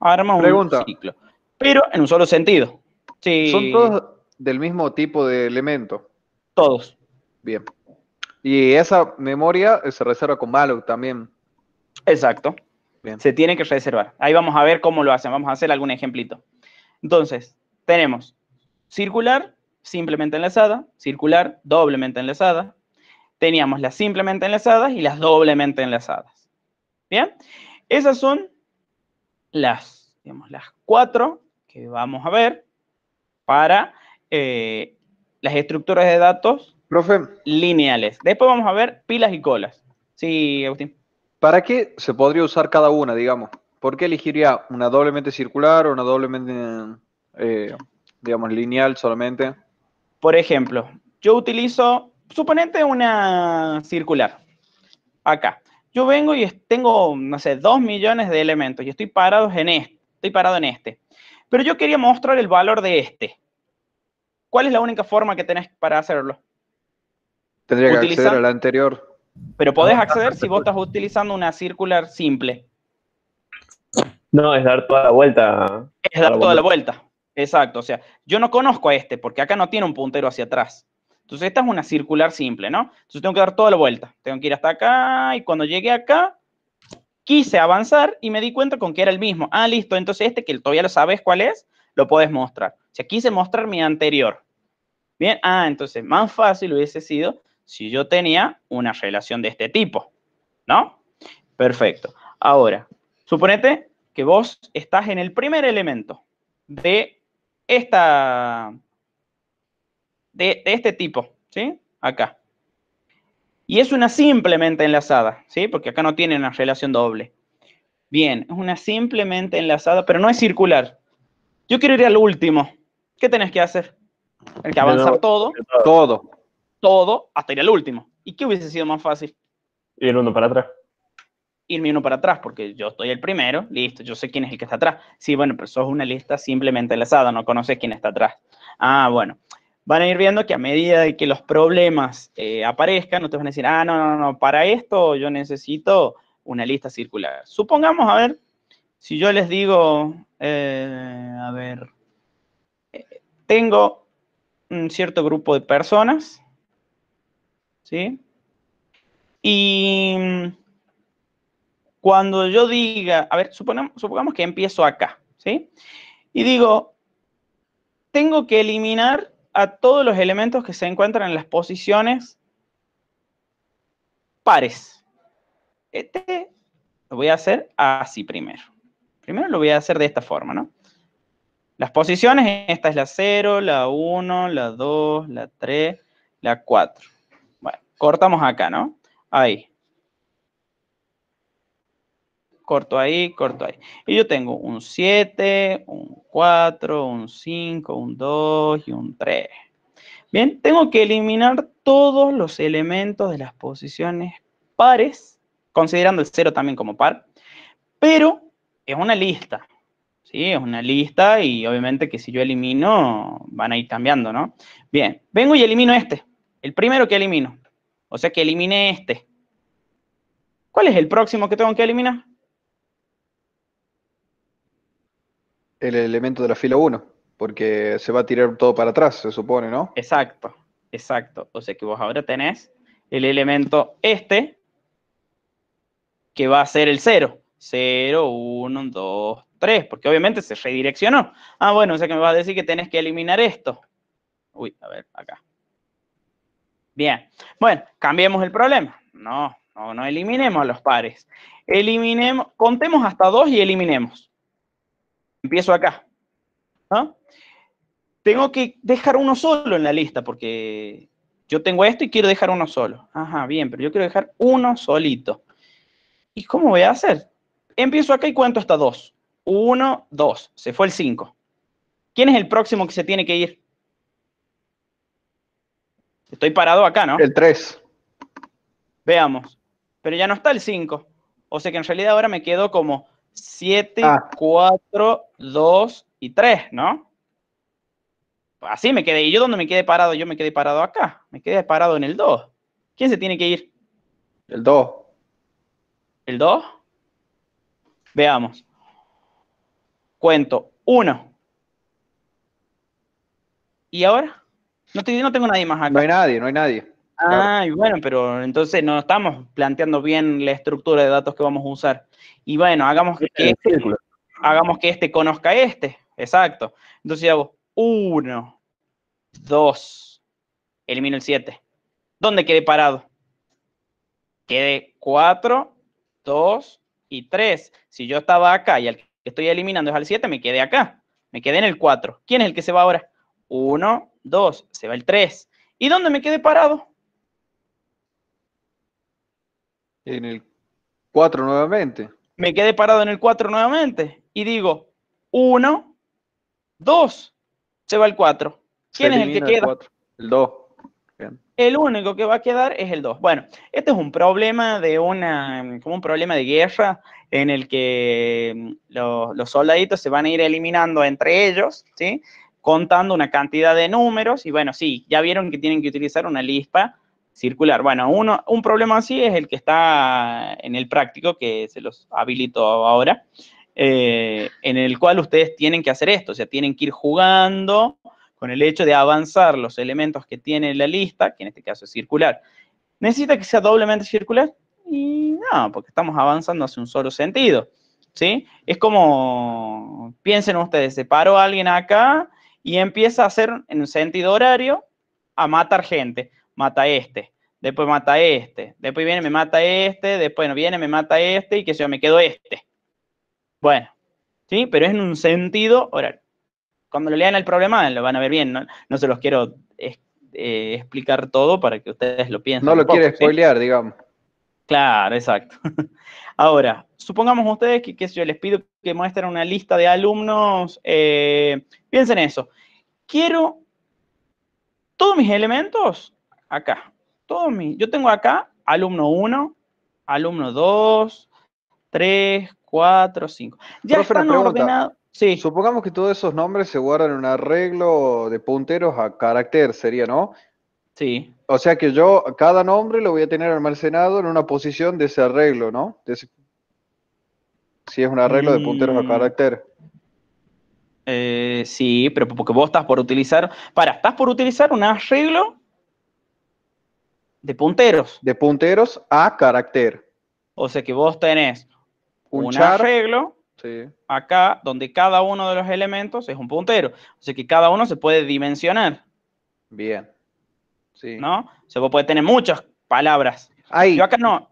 Arma un ciclo. Pero en un solo sentido. Sí. ¿Son todos del mismo tipo de elemento? Todos. Bien. Y esa memoria se reserva con malloc también. Exacto. Bien. Se tiene que reservar. Ahí vamos a ver cómo lo hacen. Vamos a hacer algún ejemplito. Entonces, tenemos circular, simplemente enlazada, circular, doblemente enlazada. Teníamos las simplemente enlazadas y las doblemente enlazadas. Bien, esas son las, las cuatro que vamos a ver para eh, las estructuras de datos lineales. Después vamos a ver pilas y colas. Sí, Agustín. ¿Para qué se podría usar cada una, digamos? ¿Por qué elegiría una doblemente circular o una doblemente, eh, digamos, lineal solamente? Por ejemplo, yo utilizo, suponete una circular, acá yo vengo y tengo, no sé, dos millones de elementos y estoy parado en este, estoy parado en este. Pero yo quería mostrar el valor de este. ¿Cuál es la única forma que tenés para hacerlo? Tendría que acceder la anterior. Pero podés ah, acceder si vos estás utilizando una circular simple. No, es dar toda la vuelta. Es dar toda la vuelta. Exacto. O sea, yo no conozco a este porque acá no tiene un puntero hacia atrás. Entonces esta es una circular simple, ¿no? Entonces tengo que dar toda la vuelta. Tengo que ir hasta acá y cuando llegué acá, quise avanzar y me di cuenta con que era el mismo. Ah, listo, entonces este que todavía lo sabes cuál es, lo puedes mostrar. Si sea, quise mostrar mi anterior. Bien, ah, entonces más fácil hubiese sido si yo tenía una relación de este tipo, ¿no? Perfecto. Ahora, suponete que vos estás en el primer elemento de esta de, este tipo, ¿sí? Acá. Y es una simplemente enlazada, ¿sí? Porque acá no tiene una relación doble. Bien, es una simplemente enlazada, pero no es circular. Yo quiero ir al último. ¿Qué tenés que hacer? ¿El que avanzar todo. Todo. Todo hasta ir al último. ¿Y qué hubiese sido más fácil? Ir uno para atrás. Irme uno para atrás, porque yo estoy el primero, listo, yo sé quién es el que está atrás. Sí, bueno, pero eso es una lista simplemente enlazada, no conoces quién está atrás. Ah, bueno van a ir viendo que a medida de que los problemas eh, aparezcan, aparezcan, ustedes van a decir, ah, no, no, no, para esto yo necesito una lista circular. Supongamos, a ver, si yo les digo, eh, a ver, tengo un cierto grupo de personas, ¿sí? Y mm, cuando yo diga, a ver, supongamos que empiezo acá, ¿sí? Y digo, tengo que eliminar a todos los elementos que se encuentran en las posiciones pares. Este lo voy a hacer así primero. Primero lo voy a hacer de esta forma, ¿no? Las posiciones, esta es la 0, la 1, la 2, la 3, la 4. Bueno, cortamos acá, ¿no? Ahí corto ahí, corto ahí. Y yo tengo un 7, un 4, un 5, un 2 y un 3. Bien, tengo que eliminar todos los elementos de las posiciones pares, considerando el 0 también como par, pero es una lista, ¿sí? Es una lista y obviamente que si yo elimino van a ir cambiando, ¿no? Bien, vengo y elimino este, el primero que elimino, o sea que elimine este. ¿Cuál es el próximo que tengo que eliminar? el elemento de la fila 1, porque se va a tirar todo para atrás, se supone, ¿no? Exacto, exacto. O sea que vos ahora tenés el elemento este, que va a ser el 0. 0, 1, 2, 3, porque obviamente se redireccionó. Ah, bueno, o sea que me vas a decir que tenés que eliminar esto. Uy, a ver, acá. Bien, bueno, cambiemos el problema. No, no, no eliminemos los pares. Eliminemos, contemos hasta 2 y eliminemos empiezo acá. ¿ah? Tengo que dejar uno solo en la lista porque yo tengo esto y quiero dejar uno solo. Ajá, bien, pero yo quiero dejar uno solito. ¿Y cómo voy a hacer? Empiezo acá y cuento hasta dos. Uno, dos. Se fue el cinco. ¿Quién es el próximo que se tiene que ir? Estoy parado acá, ¿no? El tres. Veamos. Pero ya no está el cinco. O sea que en realidad ahora me quedo como 7, 4, 2 y 3, ¿no? Así me quedé. ¿Y yo dónde me quedé parado? Yo me quedé parado acá. Me quedé parado en el 2. ¿Quién se tiene que ir? El 2. ¿El 2? Veamos. Cuento. 1. ¿Y ahora? No, no tengo nadie más acá. No hay nadie, no hay nadie. Ah, y bueno, pero entonces no estamos planteando bien la estructura de datos que vamos a usar. Y bueno, hagamos que, este, hagamos que este conozca a este. Exacto. Entonces hago 1, 2, elimino el 7. ¿Dónde quedé parado? Quedé 4, 2 y 3. Si yo estaba acá y el que estoy eliminando es al 7, me quedé acá. Me quedé en el 4. ¿Quién es el que se va ahora? 1, 2, se va el 3. ¿Y dónde me quedé parado? En el 4 nuevamente. Me quedé parado en el 4 nuevamente y digo 1, 2, se va el 4. ¿Quién es el que queda? El 2. El único que va a quedar es el 2. Bueno, este es un problema de una, como un problema de guerra en el que mm, los, soldaditos se van a ir eliminando entre ellos, ¿sí? Contando una cantidad de números y bueno, sí, ya vieron que tienen que utilizar una lispa circular. Bueno, uno, un problema así es el que está en el práctico, que se los habilito ahora, eh, en el cual ustedes tienen que hacer esto, o sea, tienen que ir jugando con el hecho de avanzar los elementos que tiene la lista, que en este caso es circular. ¿Necesita que sea doblemente circular? Y no, porque estamos avanzando hacia un solo sentido, ¿sí? Es como, piensen ustedes, se paró alguien acá y empieza a hacer en un sentido horario a matar gente mata este, después mata este, después viene, me mata este, después no viene, me mata este y que se me quedo este. Bueno, ¿sí? Pero es en un sentido ahora, Cuando lo lean el problema lo van a ver bien, no, se los quiero eh, explicar todo para que ustedes lo piensen. No lo quiere spoilear, digamos. Claro, exacto. Ahora, supongamos ustedes que, que, yo les pido que muestren una lista de alumnos, eh, piensen eso. Quiero todos mis elementos acá. Todo mi, yo tengo acá alumno 1, alumno 2, 3, 4, 5. Ya están ordenados. Supongamos que todos esos nombres se guardan en un arreglo de punteros a carácter, sería, ¿no? Sí. O sea que yo cada nombre lo voy a tener almacenado en una posición de ese arreglo, ¿no? Sí, Si es un arreglo de punteros a mm. carácter. Eh, sí, pero porque vos estás por utilizar, para, estás por utilizar un arreglo de punteros. De punteros a carácter. O sea que vos tenés un, arreglo acá donde cada uno de los elementos es un puntero. O sea que cada uno se puede dimensionar. Bien. Sí. ¿No? O sea, vos podés tener muchas palabras. Ahí. Yo acá no.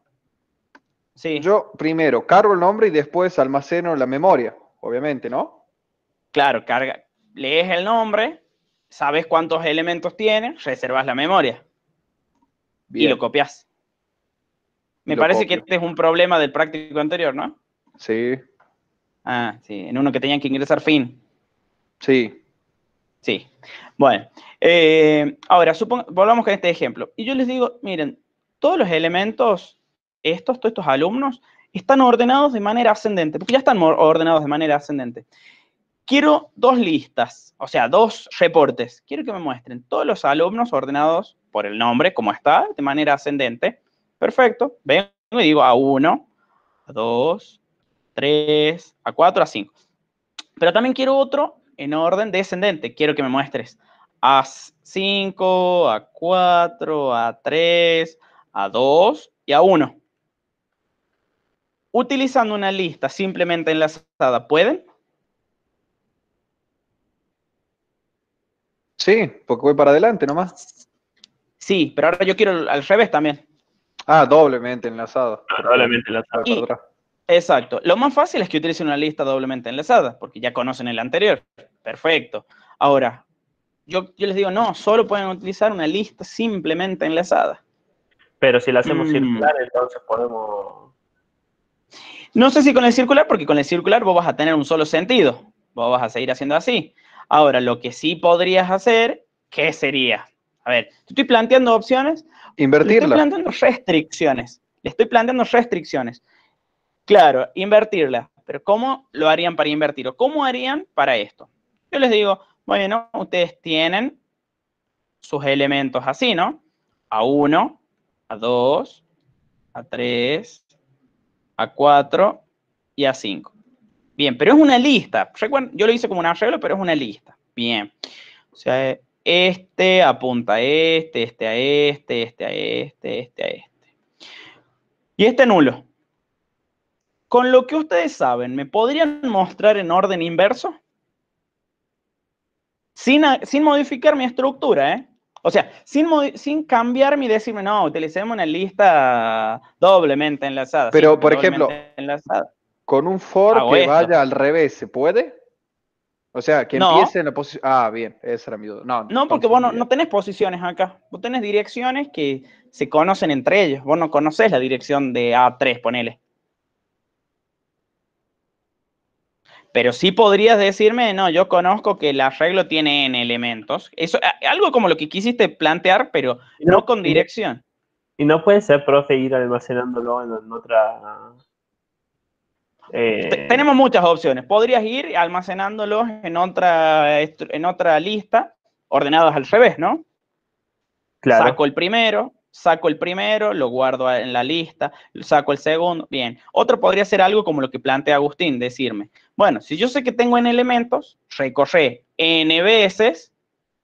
Sí. Yo primero cargo el nombre y después almaceno la memoria, obviamente, ¿no? Claro, carga, lees el nombre, sabes cuántos elementos tiene, reservas la memoria y lo copias. Me parece que este es un problema del práctico anterior, ¿no? Sí. Ah, sí, en uno que tenían que ingresar fin. Sí. Sí. Bueno, eh, ahora volvamos con este ejemplo. Y yo les digo, miren, todos los elementos, estos, todos estos alumnos, están ordenados de manera ascendente, porque ya están ordenados de manera ascendente. Quiero dos listas, o sea, dos reportes. Quiero que me muestren todos los alumnos ordenados por el nombre, como está, de manera ascendente. Perfecto. Vengo y digo a 1, a 2, 3, a 4, a 5. Pero también quiero otro en orden descendente. Quiero que me muestres a 5, a 4, a 3, a 2 y a 1. Utilizando una lista simplemente enlazada, ¿pueden? Sí, porque voy para adelante nomás. Sí, pero ahora yo quiero al revés también. Ah, doblemente enlazado. Ah, doblemente enlazado. exacto. Lo más fácil es que utilicen una lista doblemente enlazada, porque ya conocen el anterior. Perfecto. Ahora, yo, yo les digo, no, solo pueden utilizar una lista simplemente enlazada. Pero si la hacemos mm. circular, entonces podemos... No sé si con el circular, porque con el circular vos vas a tener un solo sentido. Vos vas a seguir haciendo así. Ahora, lo que sí podrías hacer, ¿qué sería? A ver, estoy planteando opciones. Invertirla. estoy planteando restricciones. Le estoy planteando restricciones. Claro, invertirla. Pero ¿cómo lo harían para invertir? cómo harían para esto? Yo les digo, bueno, ustedes tienen sus elementos así, ¿no? A 1, a 2, a 3, a 4 y a 5. Bien, pero es una lista. Yo lo hice como un arreglo, pero es una lista. Bien. O sea, este apunta a este, este a este, este a este, este a este. Y este nulo. Con lo que ustedes saben, ¿me podrían mostrar en orden inverso? Sin, modificar mi estructura, ¿eh? O sea, sin, sin cambiar mi decirme, no, utilicemos una lista doblemente enlazada. Pero, por ejemplo, con un for que vaya al revés, ¿se puede? O sea, que empiece en la posición. Ah, bien, esa era mi duda. No, porque vos no, tenés posiciones acá. Vos tenés direcciones que se conocen entre ellos. Vos no conocés la dirección de A3, ponele. Pero sí podrías decirme, no, yo conozco que el arreglo tiene n elementos. Eso, algo como lo que quisiste plantear, pero no, con dirección. Y no puede ser, profe, ir almacenándolo en otra eh, tenemos muchas opciones. Podrías ir almacenándolos en otra, en otra lista, ordenados al revés, ¿no? Claro. Saco el primero, saco el primero, lo guardo en la lista, saco el segundo, bien. Otro podría ser algo como lo que plantea Agustín, decirme, bueno, si yo sé que tengo N elementos, recorré n veces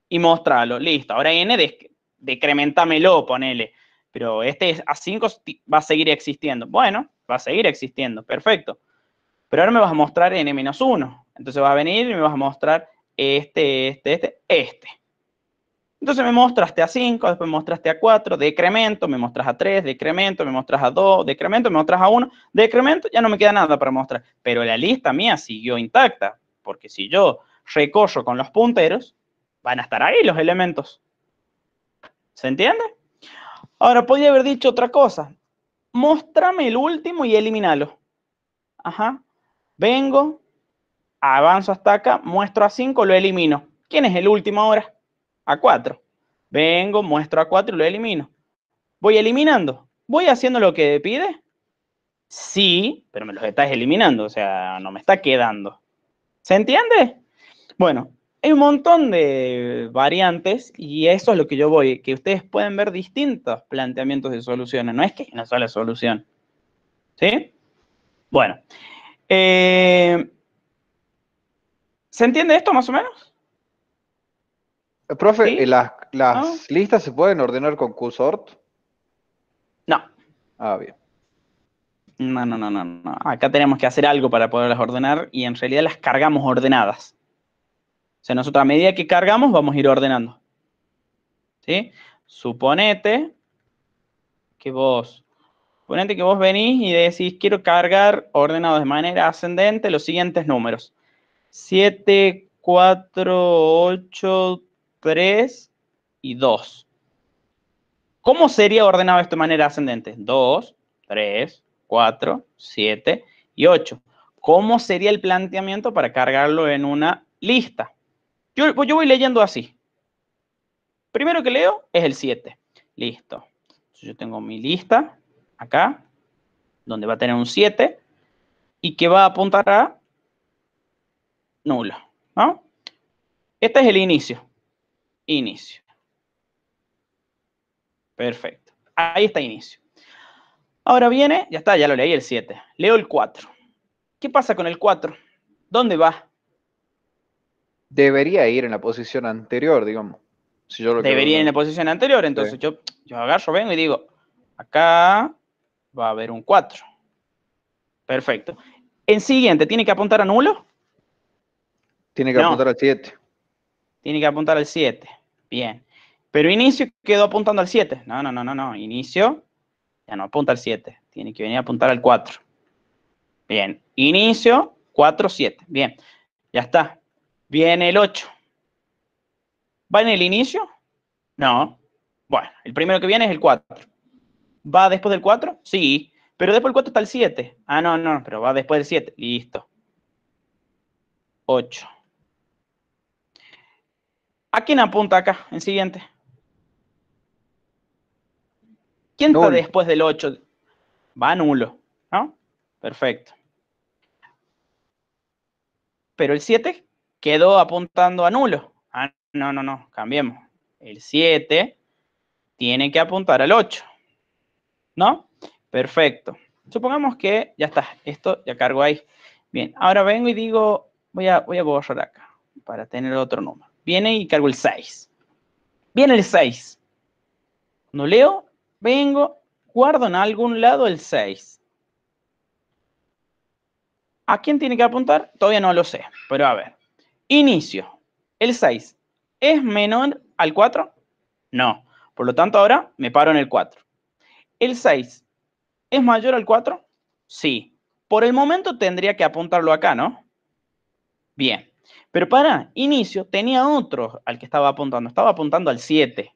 y mostralo, listo. Ahora n decrementamelo, ponele, pero este a 5 va a seguir existiendo. Bueno, va a seguir existiendo, perfecto. Pero ahora me vas a mostrar n-1. Entonces va a venir y me vas a mostrar este, este, este, este. Entonces me mostraste a 5, después me mostraste a 4, decremento, me mostraste a 3, decremento, me mostraste a 2, decremento, me mostraste a 1, decremento, ya no me queda nada para mostrar. Pero la lista mía siguió intacta, porque si yo recorro con los punteros, van a estar ahí los elementos. ¿Se entiende? Ahora, podría haber dicho otra cosa. Mostrame el último y elimínalo. Ajá. Vengo, avanzo hasta acá, muestro a 5, lo elimino. ¿Quién es el último ahora? A 4. Vengo, muestro a 4 y lo elimino. Voy eliminando. ¿Voy haciendo lo que pide? Sí, pero me los estás eliminando, o sea, no me está quedando. ¿Se entiende? Bueno, hay un montón de variantes y eso es lo que yo voy, que ustedes pueden ver distintos planteamientos de soluciones, no es que hay una sola solución. ¿Sí? Bueno, eh, ¿Se entiende esto más o menos? profe, ¿las, ah. listas se pueden ordenar con QSort? No. Ah, bien. No, no, no, no, no. Acá tenemos que hacer algo para poderlas ordenar y en realidad las cargamos ordenadas. O sea, nosotros a medida que cargamos vamos a ir ordenando. ¿Sí? Suponete que vos Ponente que vos venís y decís, quiero cargar ordenado de manera ascendente los siguientes números. 7, 4, 8, 3 y 2. ¿Cómo sería ordenado esto de manera ascendente? 2, 3, 4, 7 y 8. ¿Cómo sería el planteamiento para cargarlo en una lista? Yo, pues yo voy leyendo así. Primero que leo es el 7. Listo. yo tengo mi lista acá, donde va a tener un 7 y que va a apuntar a nulo. ¿no? Este es el inicio. Inicio. Perfecto. Ahí está inicio. Ahora viene, ya está, ya lo leí el 7. Leo el 4. ¿Qué pasa con el 4? ¿Dónde va? Debería ir en la posición anterior, digamos. Si yo Debería ir en la posición anterior, entonces yo, yo agarro, vengo y digo, acá, va a haber un 4. Perfecto. En siguiente, ¿tiene que apuntar a nulo? Tiene que apuntar al 7. Tiene que apuntar al 7. Bien. Pero inicio quedó apuntando al 7. No, no, no, no, no. Inicio ya no apunta al 7. Tiene que venir a apuntar al 4. Bien. Inicio 4, 7. Bien. Ya está. Viene el 8. ¿Va en el inicio? No. Bueno, el primero que viene es el 4. ¿Va después del 4? Sí. Pero después del 4 está el 7. Ah, no, no, pero va después del 7. Listo. 8. ¿A quién apunta acá? en siguiente. ¿Quién está después del 8? Va a nulo, ¿no? Perfecto. Pero el 7 quedó apuntando a nulo. Ah, no, no, no, cambiemos. El 7 tiene que apuntar al 8. ¿no? Perfecto. Supongamos que ya está, esto ya cargo ahí. Bien, ahora vengo y digo, voy a, voy a borrar acá para tener otro número. Viene y cargo el 6. Viene el 6. No leo, vengo, guardo en algún lado el 6. ¿A quién tiene que apuntar? Todavía no lo sé, pero a ver. Inicio. El 6. ¿Es menor al 4? No. Por lo tanto, ahora me paro en el 4. ¿El 6 es mayor al 4? Sí. Por el momento tendría que apuntarlo acá, ¿no? Bien. Pero para inicio tenía otro al que estaba apuntando. Estaba apuntando al 7.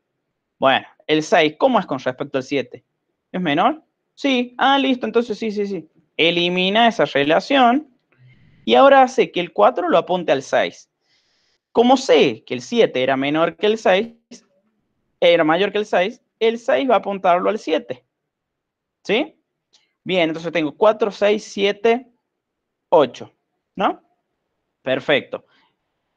Bueno, el 6, ¿cómo es con respecto al 7? ¿Es menor? Sí. Ah, listo. Entonces sí, sí, sí. Elimina esa relación y ahora hace que el 4 lo apunte al 6. Como sé que el 7 era menor que el 6, era mayor que el 6, el 6 va a apuntarlo al 7. ¿Sí? Bien, entonces tengo 4, 6, 7, 8. ¿No? Perfecto.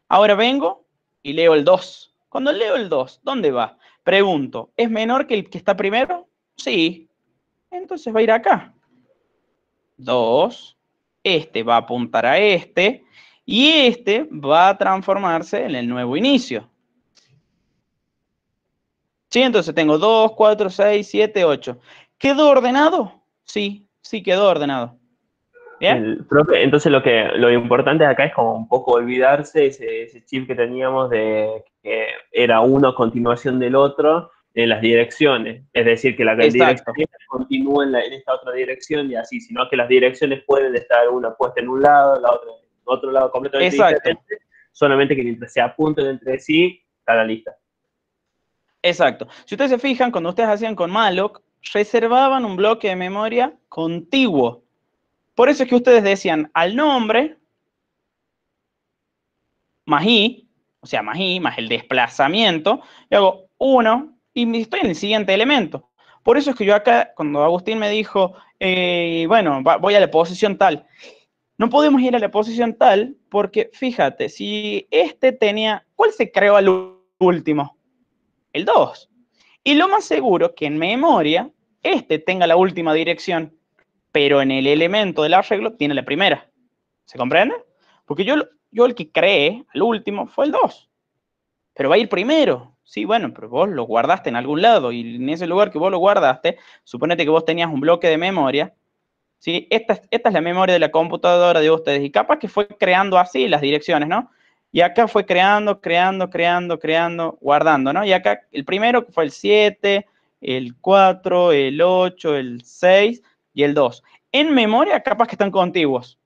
Ahora vengo y leo el 2. Cuando leo el 2, ¿dónde va? Pregunto, ¿es menor que el que está primero? Sí. Entonces va a ir acá. 2. Este va a apuntar a este. Y este va a transformarse en el nuevo inicio. Sí, entonces tengo 2, 4, 6, 7, 8. ¿Quedó ordenado? Sí, sí quedó ordenado. ¿Bien? entonces lo que lo importante acá es como un poco olvidarse ese, chip que teníamos de que era uno continuación del otro en las direcciones. Es decir, que la Exacto. dirección continúa en, en, esta otra dirección y así, sino que las direcciones pueden estar una puesta en un lado, la otra en otro lado completamente Exacto. diferente, solamente que mientras se apunten entre sí, está la lista. Exacto. Si ustedes se fijan, cuando ustedes hacían con malloc, reservaban un bloque de memoria contiguo. Por eso es que ustedes decían al nombre más i, o sea, más i, más el desplazamiento, y hago 1 y estoy en el siguiente elemento. Por eso es que yo acá, cuando Agustín me dijo, eh, bueno, voy a la posición tal, no podemos ir a la posición tal porque, fíjate, si este tenía, ¿cuál se creó al último? El 2. Y lo más seguro que en memoria, este tenga la última dirección, pero en el elemento del arreglo tiene la primera. ¿Se comprende? Porque yo, yo el que creé, al último, fue el 2. Pero va a ir primero. Sí, bueno, pero vos lo guardaste en algún lado y en ese lugar que vos lo guardaste, suponete que vos tenías un bloque de memoria. ¿sí? Esta, esta es la memoria de la computadora de ustedes y capaz que fue creando así las direcciones, ¿no? Y acá fue creando, creando, creando, creando, guardando, ¿no? Y acá el primero fue el 7, el 4, el 8, el 6 y el 2. En memoria capas que están contiguos,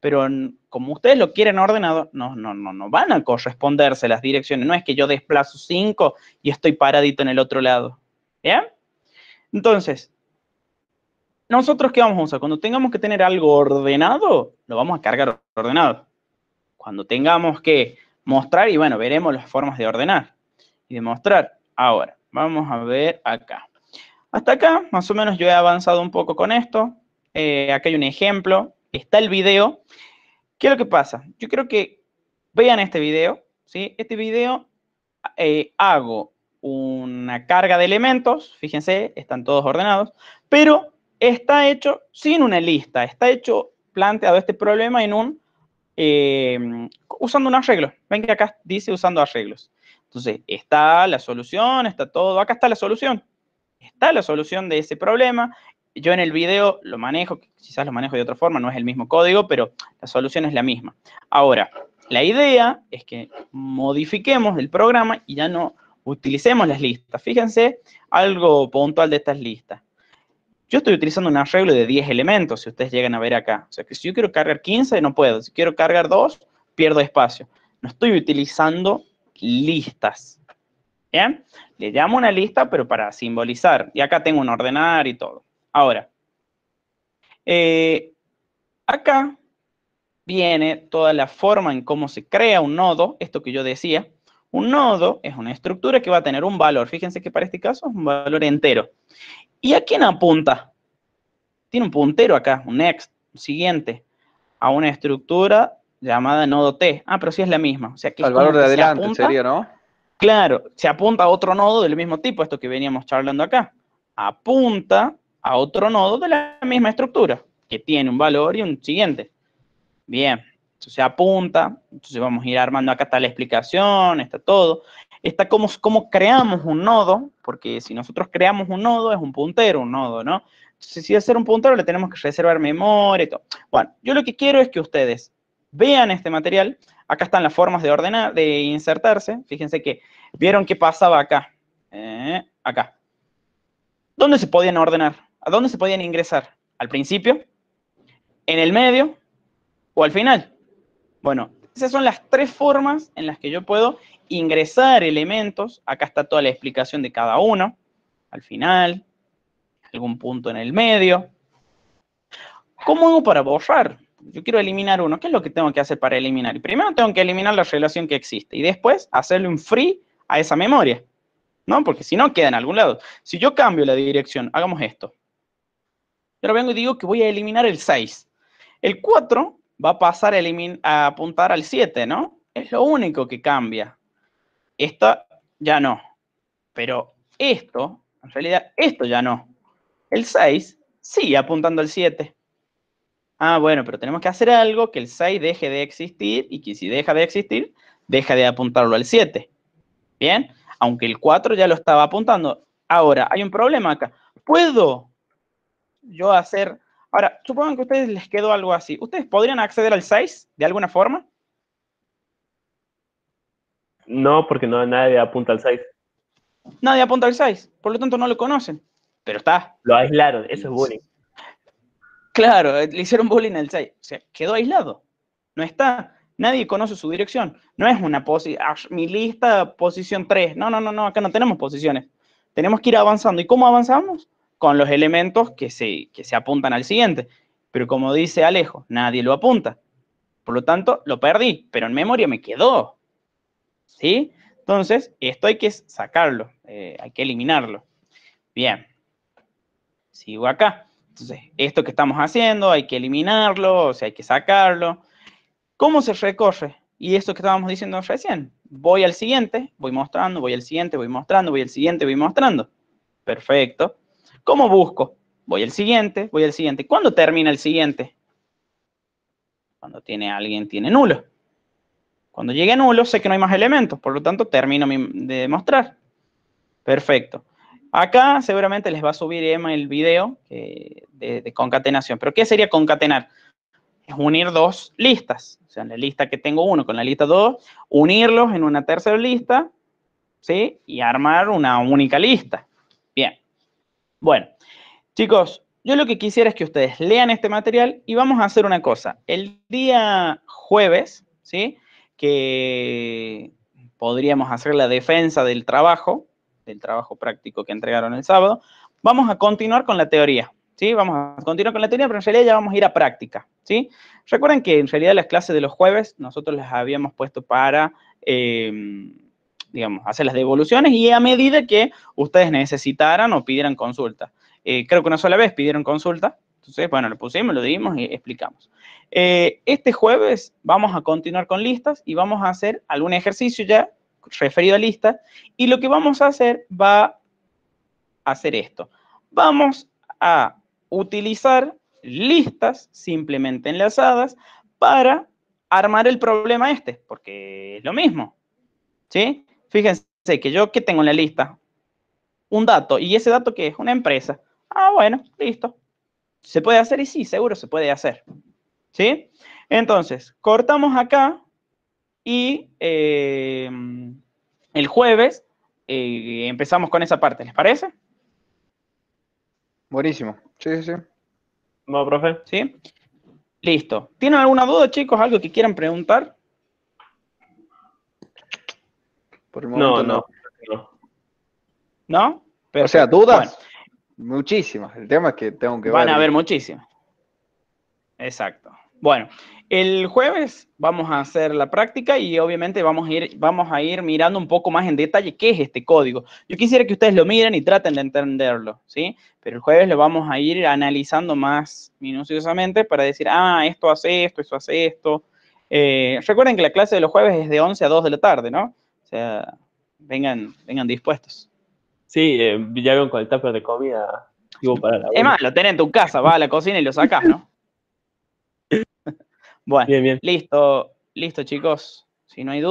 pero como ustedes lo quieren ordenado, no, no, no, no van a corresponderse las direcciones. No es que yo desplazo 5 y estoy paradito en el otro lado. ¿Bien? Entonces, ¿nosotros qué vamos a usar? Cuando tengamos que tener algo ordenado, lo vamos a cargar ordenado cuando tengamos que mostrar, y bueno, veremos las formas de ordenar y de mostrar. Ahora, vamos a ver acá. Hasta acá, más o menos yo he avanzado un poco con esto. Eh, acá hay un ejemplo, está el video. ¿Qué es lo que pasa? Yo creo que vean este video, ¿sí? Este video eh, hago una carga de elementos, fíjense, están todos ordenados, pero está hecho sin una lista, está hecho planteado este problema en un eh, usando un arreglo. Ven que acá dice usando arreglos. Entonces, está la solución, está todo. Acá está la solución. Está la solución de ese problema. Yo en el video lo manejo, quizás lo manejo de otra forma, no es el mismo código, pero la solución es la misma. Ahora, la idea es que modifiquemos el programa y ya no utilicemos las listas. Fíjense algo puntual de estas listas. Yo estoy utilizando un arreglo de 10 elementos, si ustedes llegan a ver acá. O sea, que si yo quiero cargar 15, no puedo. Si quiero cargar 2, pierdo espacio. No estoy utilizando listas. ¿Bien? Le llamo una lista, pero para simbolizar. Y acá tengo un ordenar y todo. Ahora, eh, acá viene toda la forma en cómo se crea un nodo, esto que yo decía, un nodo es una estructura que va a tener un valor. Fíjense que para este caso es un valor entero. ¿Y a quién apunta? Tiene un puntero acá, un next, un siguiente, a una estructura llamada nodo T. Ah, pero sí es la misma. O sea, que Al valor de adelante sería, ¿no? Claro, se apunta a otro nodo del mismo tipo, esto que veníamos charlando acá. Apunta a otro nodo de la misma estructura, que tiene un valor y un siguiente. Bien se apunta, entonces vamos a ir armando, acá está la explicación, está todo. Está cómo, creamos un nodo, porque si nosotros creamos un nodo, es un puntero, un nodo, ¿no? Entonces, si ser un puntero, le tenemos que reservar memoria y todo. Bueno, yo lo que quiero es que ustedes vean este material. Acá están las formas de ordenar, de insertarse. Fíjense que vieron qué pasaba acá. Eh, acá. ¿Dónde se podían ordenar? ¿A dónde se podían ingresar? ¿Al principio? ¿En el medio? ¿O al final? Bueno, esas son las tres formas en las que yo puedo ingresar elementos. Acá está toda la explicación de cada uno. Al final, algún punto en el medio. ¿Cómo hago para borrar? Yo quiero eliminar uno. ¿Qué es lo que tengo que hacer para eliminar? Primero tengo que eliminar la relación que existe y después hacerle un free a esa memoria. ¿No? Porque si no, queda en algún lado. Si yo cambio la dirección, hagamos esto. Yo vengo y digo que voy a eliminar el 6. El 4 va a pasar a, a apuntar al 7, ¿no? Es lo único que cambia. Esta ya no. Pero esto, en realidad, esto ya no. El 6 sigue apuntando al 7. Ah, bueno, pero tenemos que hacer algo que el 6 deje de existir y que si deja de existir, deja de apuntarlo al 7. ¿Bien? Aunque el 4 ya lo estaba apuntando. Ahora, hay un problema acá. ¿Puedo yo hacer Ahora, supongan que a ustedes les quedó algo así. ¿Ustedes podrían acceder al 6 de alguna forma? No, porque no, nadie apunta al 6. Nadie apunta al 6, por lo tanto no lo conocen. Pero está. Lo aislaron, eso es bullying. Claro, le hicieron bullying al 6. O sea, quedó aislado. No está. Nadie conoce su dirección. No es una posición. Ah, mi lista, posición 3. No, no, no, no. Acá no tenemos posiciones. Tenemos que ir avanzando. ¿Y cómo avanzamos? con los elementos que se, apuntan al siguiente. Pero como dice Alejo, nadie lo apunta. Por lo tanto, lo perdí, pero en memoria me quedó. ¿Sí? Entonces, esto hay que sacarlo, eh, hay que eliminarlo. Bien. Sigo acá. Entonces, esto que estamos haciendo hay que eliminarlo, o sea, hay que sacarlo. ¿Cómo se recorre? Y esto que estábamos diciendo recién. Voy al siguiente, voy mostrando, voy al siguiente, voy mostrando, voy al siguiente, voy mostrando. Perfecto. ¿Cómo busco? Voy al siguiente, voy al siguiente. ¿Cuándo termina el siguiente? Cuando tiene alguien, tiene nulo. Cuando llegue a nulo, sé que no hay más elementos, por lo tanto, termino de mostrar. Perfecto. Acá seguramente les va a subir Emma el video eh, de, de, concatenación. ¿Pero qué sería concatenar? Es unir dos listas. O sea, la lista que tengo uno con la lista dos, unirlos en una tercera lista, ¿sí? Y armar una única lista. Bien. Bueno, chicos, yo lo que quisiera es que ustedes lean este material y vamos a hacer una cosa. El día jueves, ¿sí? Que podríamos hacer la defensa del trabajo, del trabajo práctico que entregaron el sábado, vamos a continuar con la teoría, ¿sí? Vamos a continuar con la teoría, pero en realidad ya vamos a ir a práctica, ¿sí? Recuerden que en realidad las clases de los jueves nosotros las habíamos puesto para... Eh, digamos, hacer las devoluciones y a medida que ustedes necesitaran o pidieran consulta. Eh, creo que una sola vez pidieron consulta, entonces, bueno, lo pusimos, lo dimos y explicamos. Eh, este jueves vamos a continuar con listas y vamos a hacer algún ejercicio ya referido a listas y lo que vamos a hacer va a hacer esto. Vamos a utilizar listas simplemente enlazadas para armar el problema este, porque es lo mismo, ¿sí? Fíjense que yo que tengo en la lista un dato y ese dato que es una empresa. Ah, bueno, listo. ¿Se puede hacer? Y sí, seguro se puede hacer. ¿Sí? Entonces, cortamos acá y em, el jueves eh, empezamos con esa parte, ¿les parece? Buenísimo. Sí, sí, sí. No, profe. ¿Sí? Listo. ¿Tienen alguna duda, chicos? ¿Algo que quieran preguntar? no, no, no. Pero, o sea, dudas. Muchísimas. El tema es que tengo que Van a haber muchísimas. Exacto. Bueno, el jueves vamos a hacer la práctica y obviamente vamos a, ir, vamos a ir mirando un poco más en detalle qué es este código. Yo quisiera que ustedes lo miren y traten de entenderlo, ¿sí? Pero el jueves lo vamos a ir analizando más minuciosamente para decir, ah, esto hace esto, esto hace esto. Eh, recuerden que la clase de los jueves es de 11 a 2 de la tarde, ¿no? vengan, vengan dispuestos. Sí, eh, ya con el tupper de comida. para la es más, lo tenés en tu casa, vas a la cocina y lo sacás, ¿no? bueno, bien, listo, listo chicos. Si no hay duda.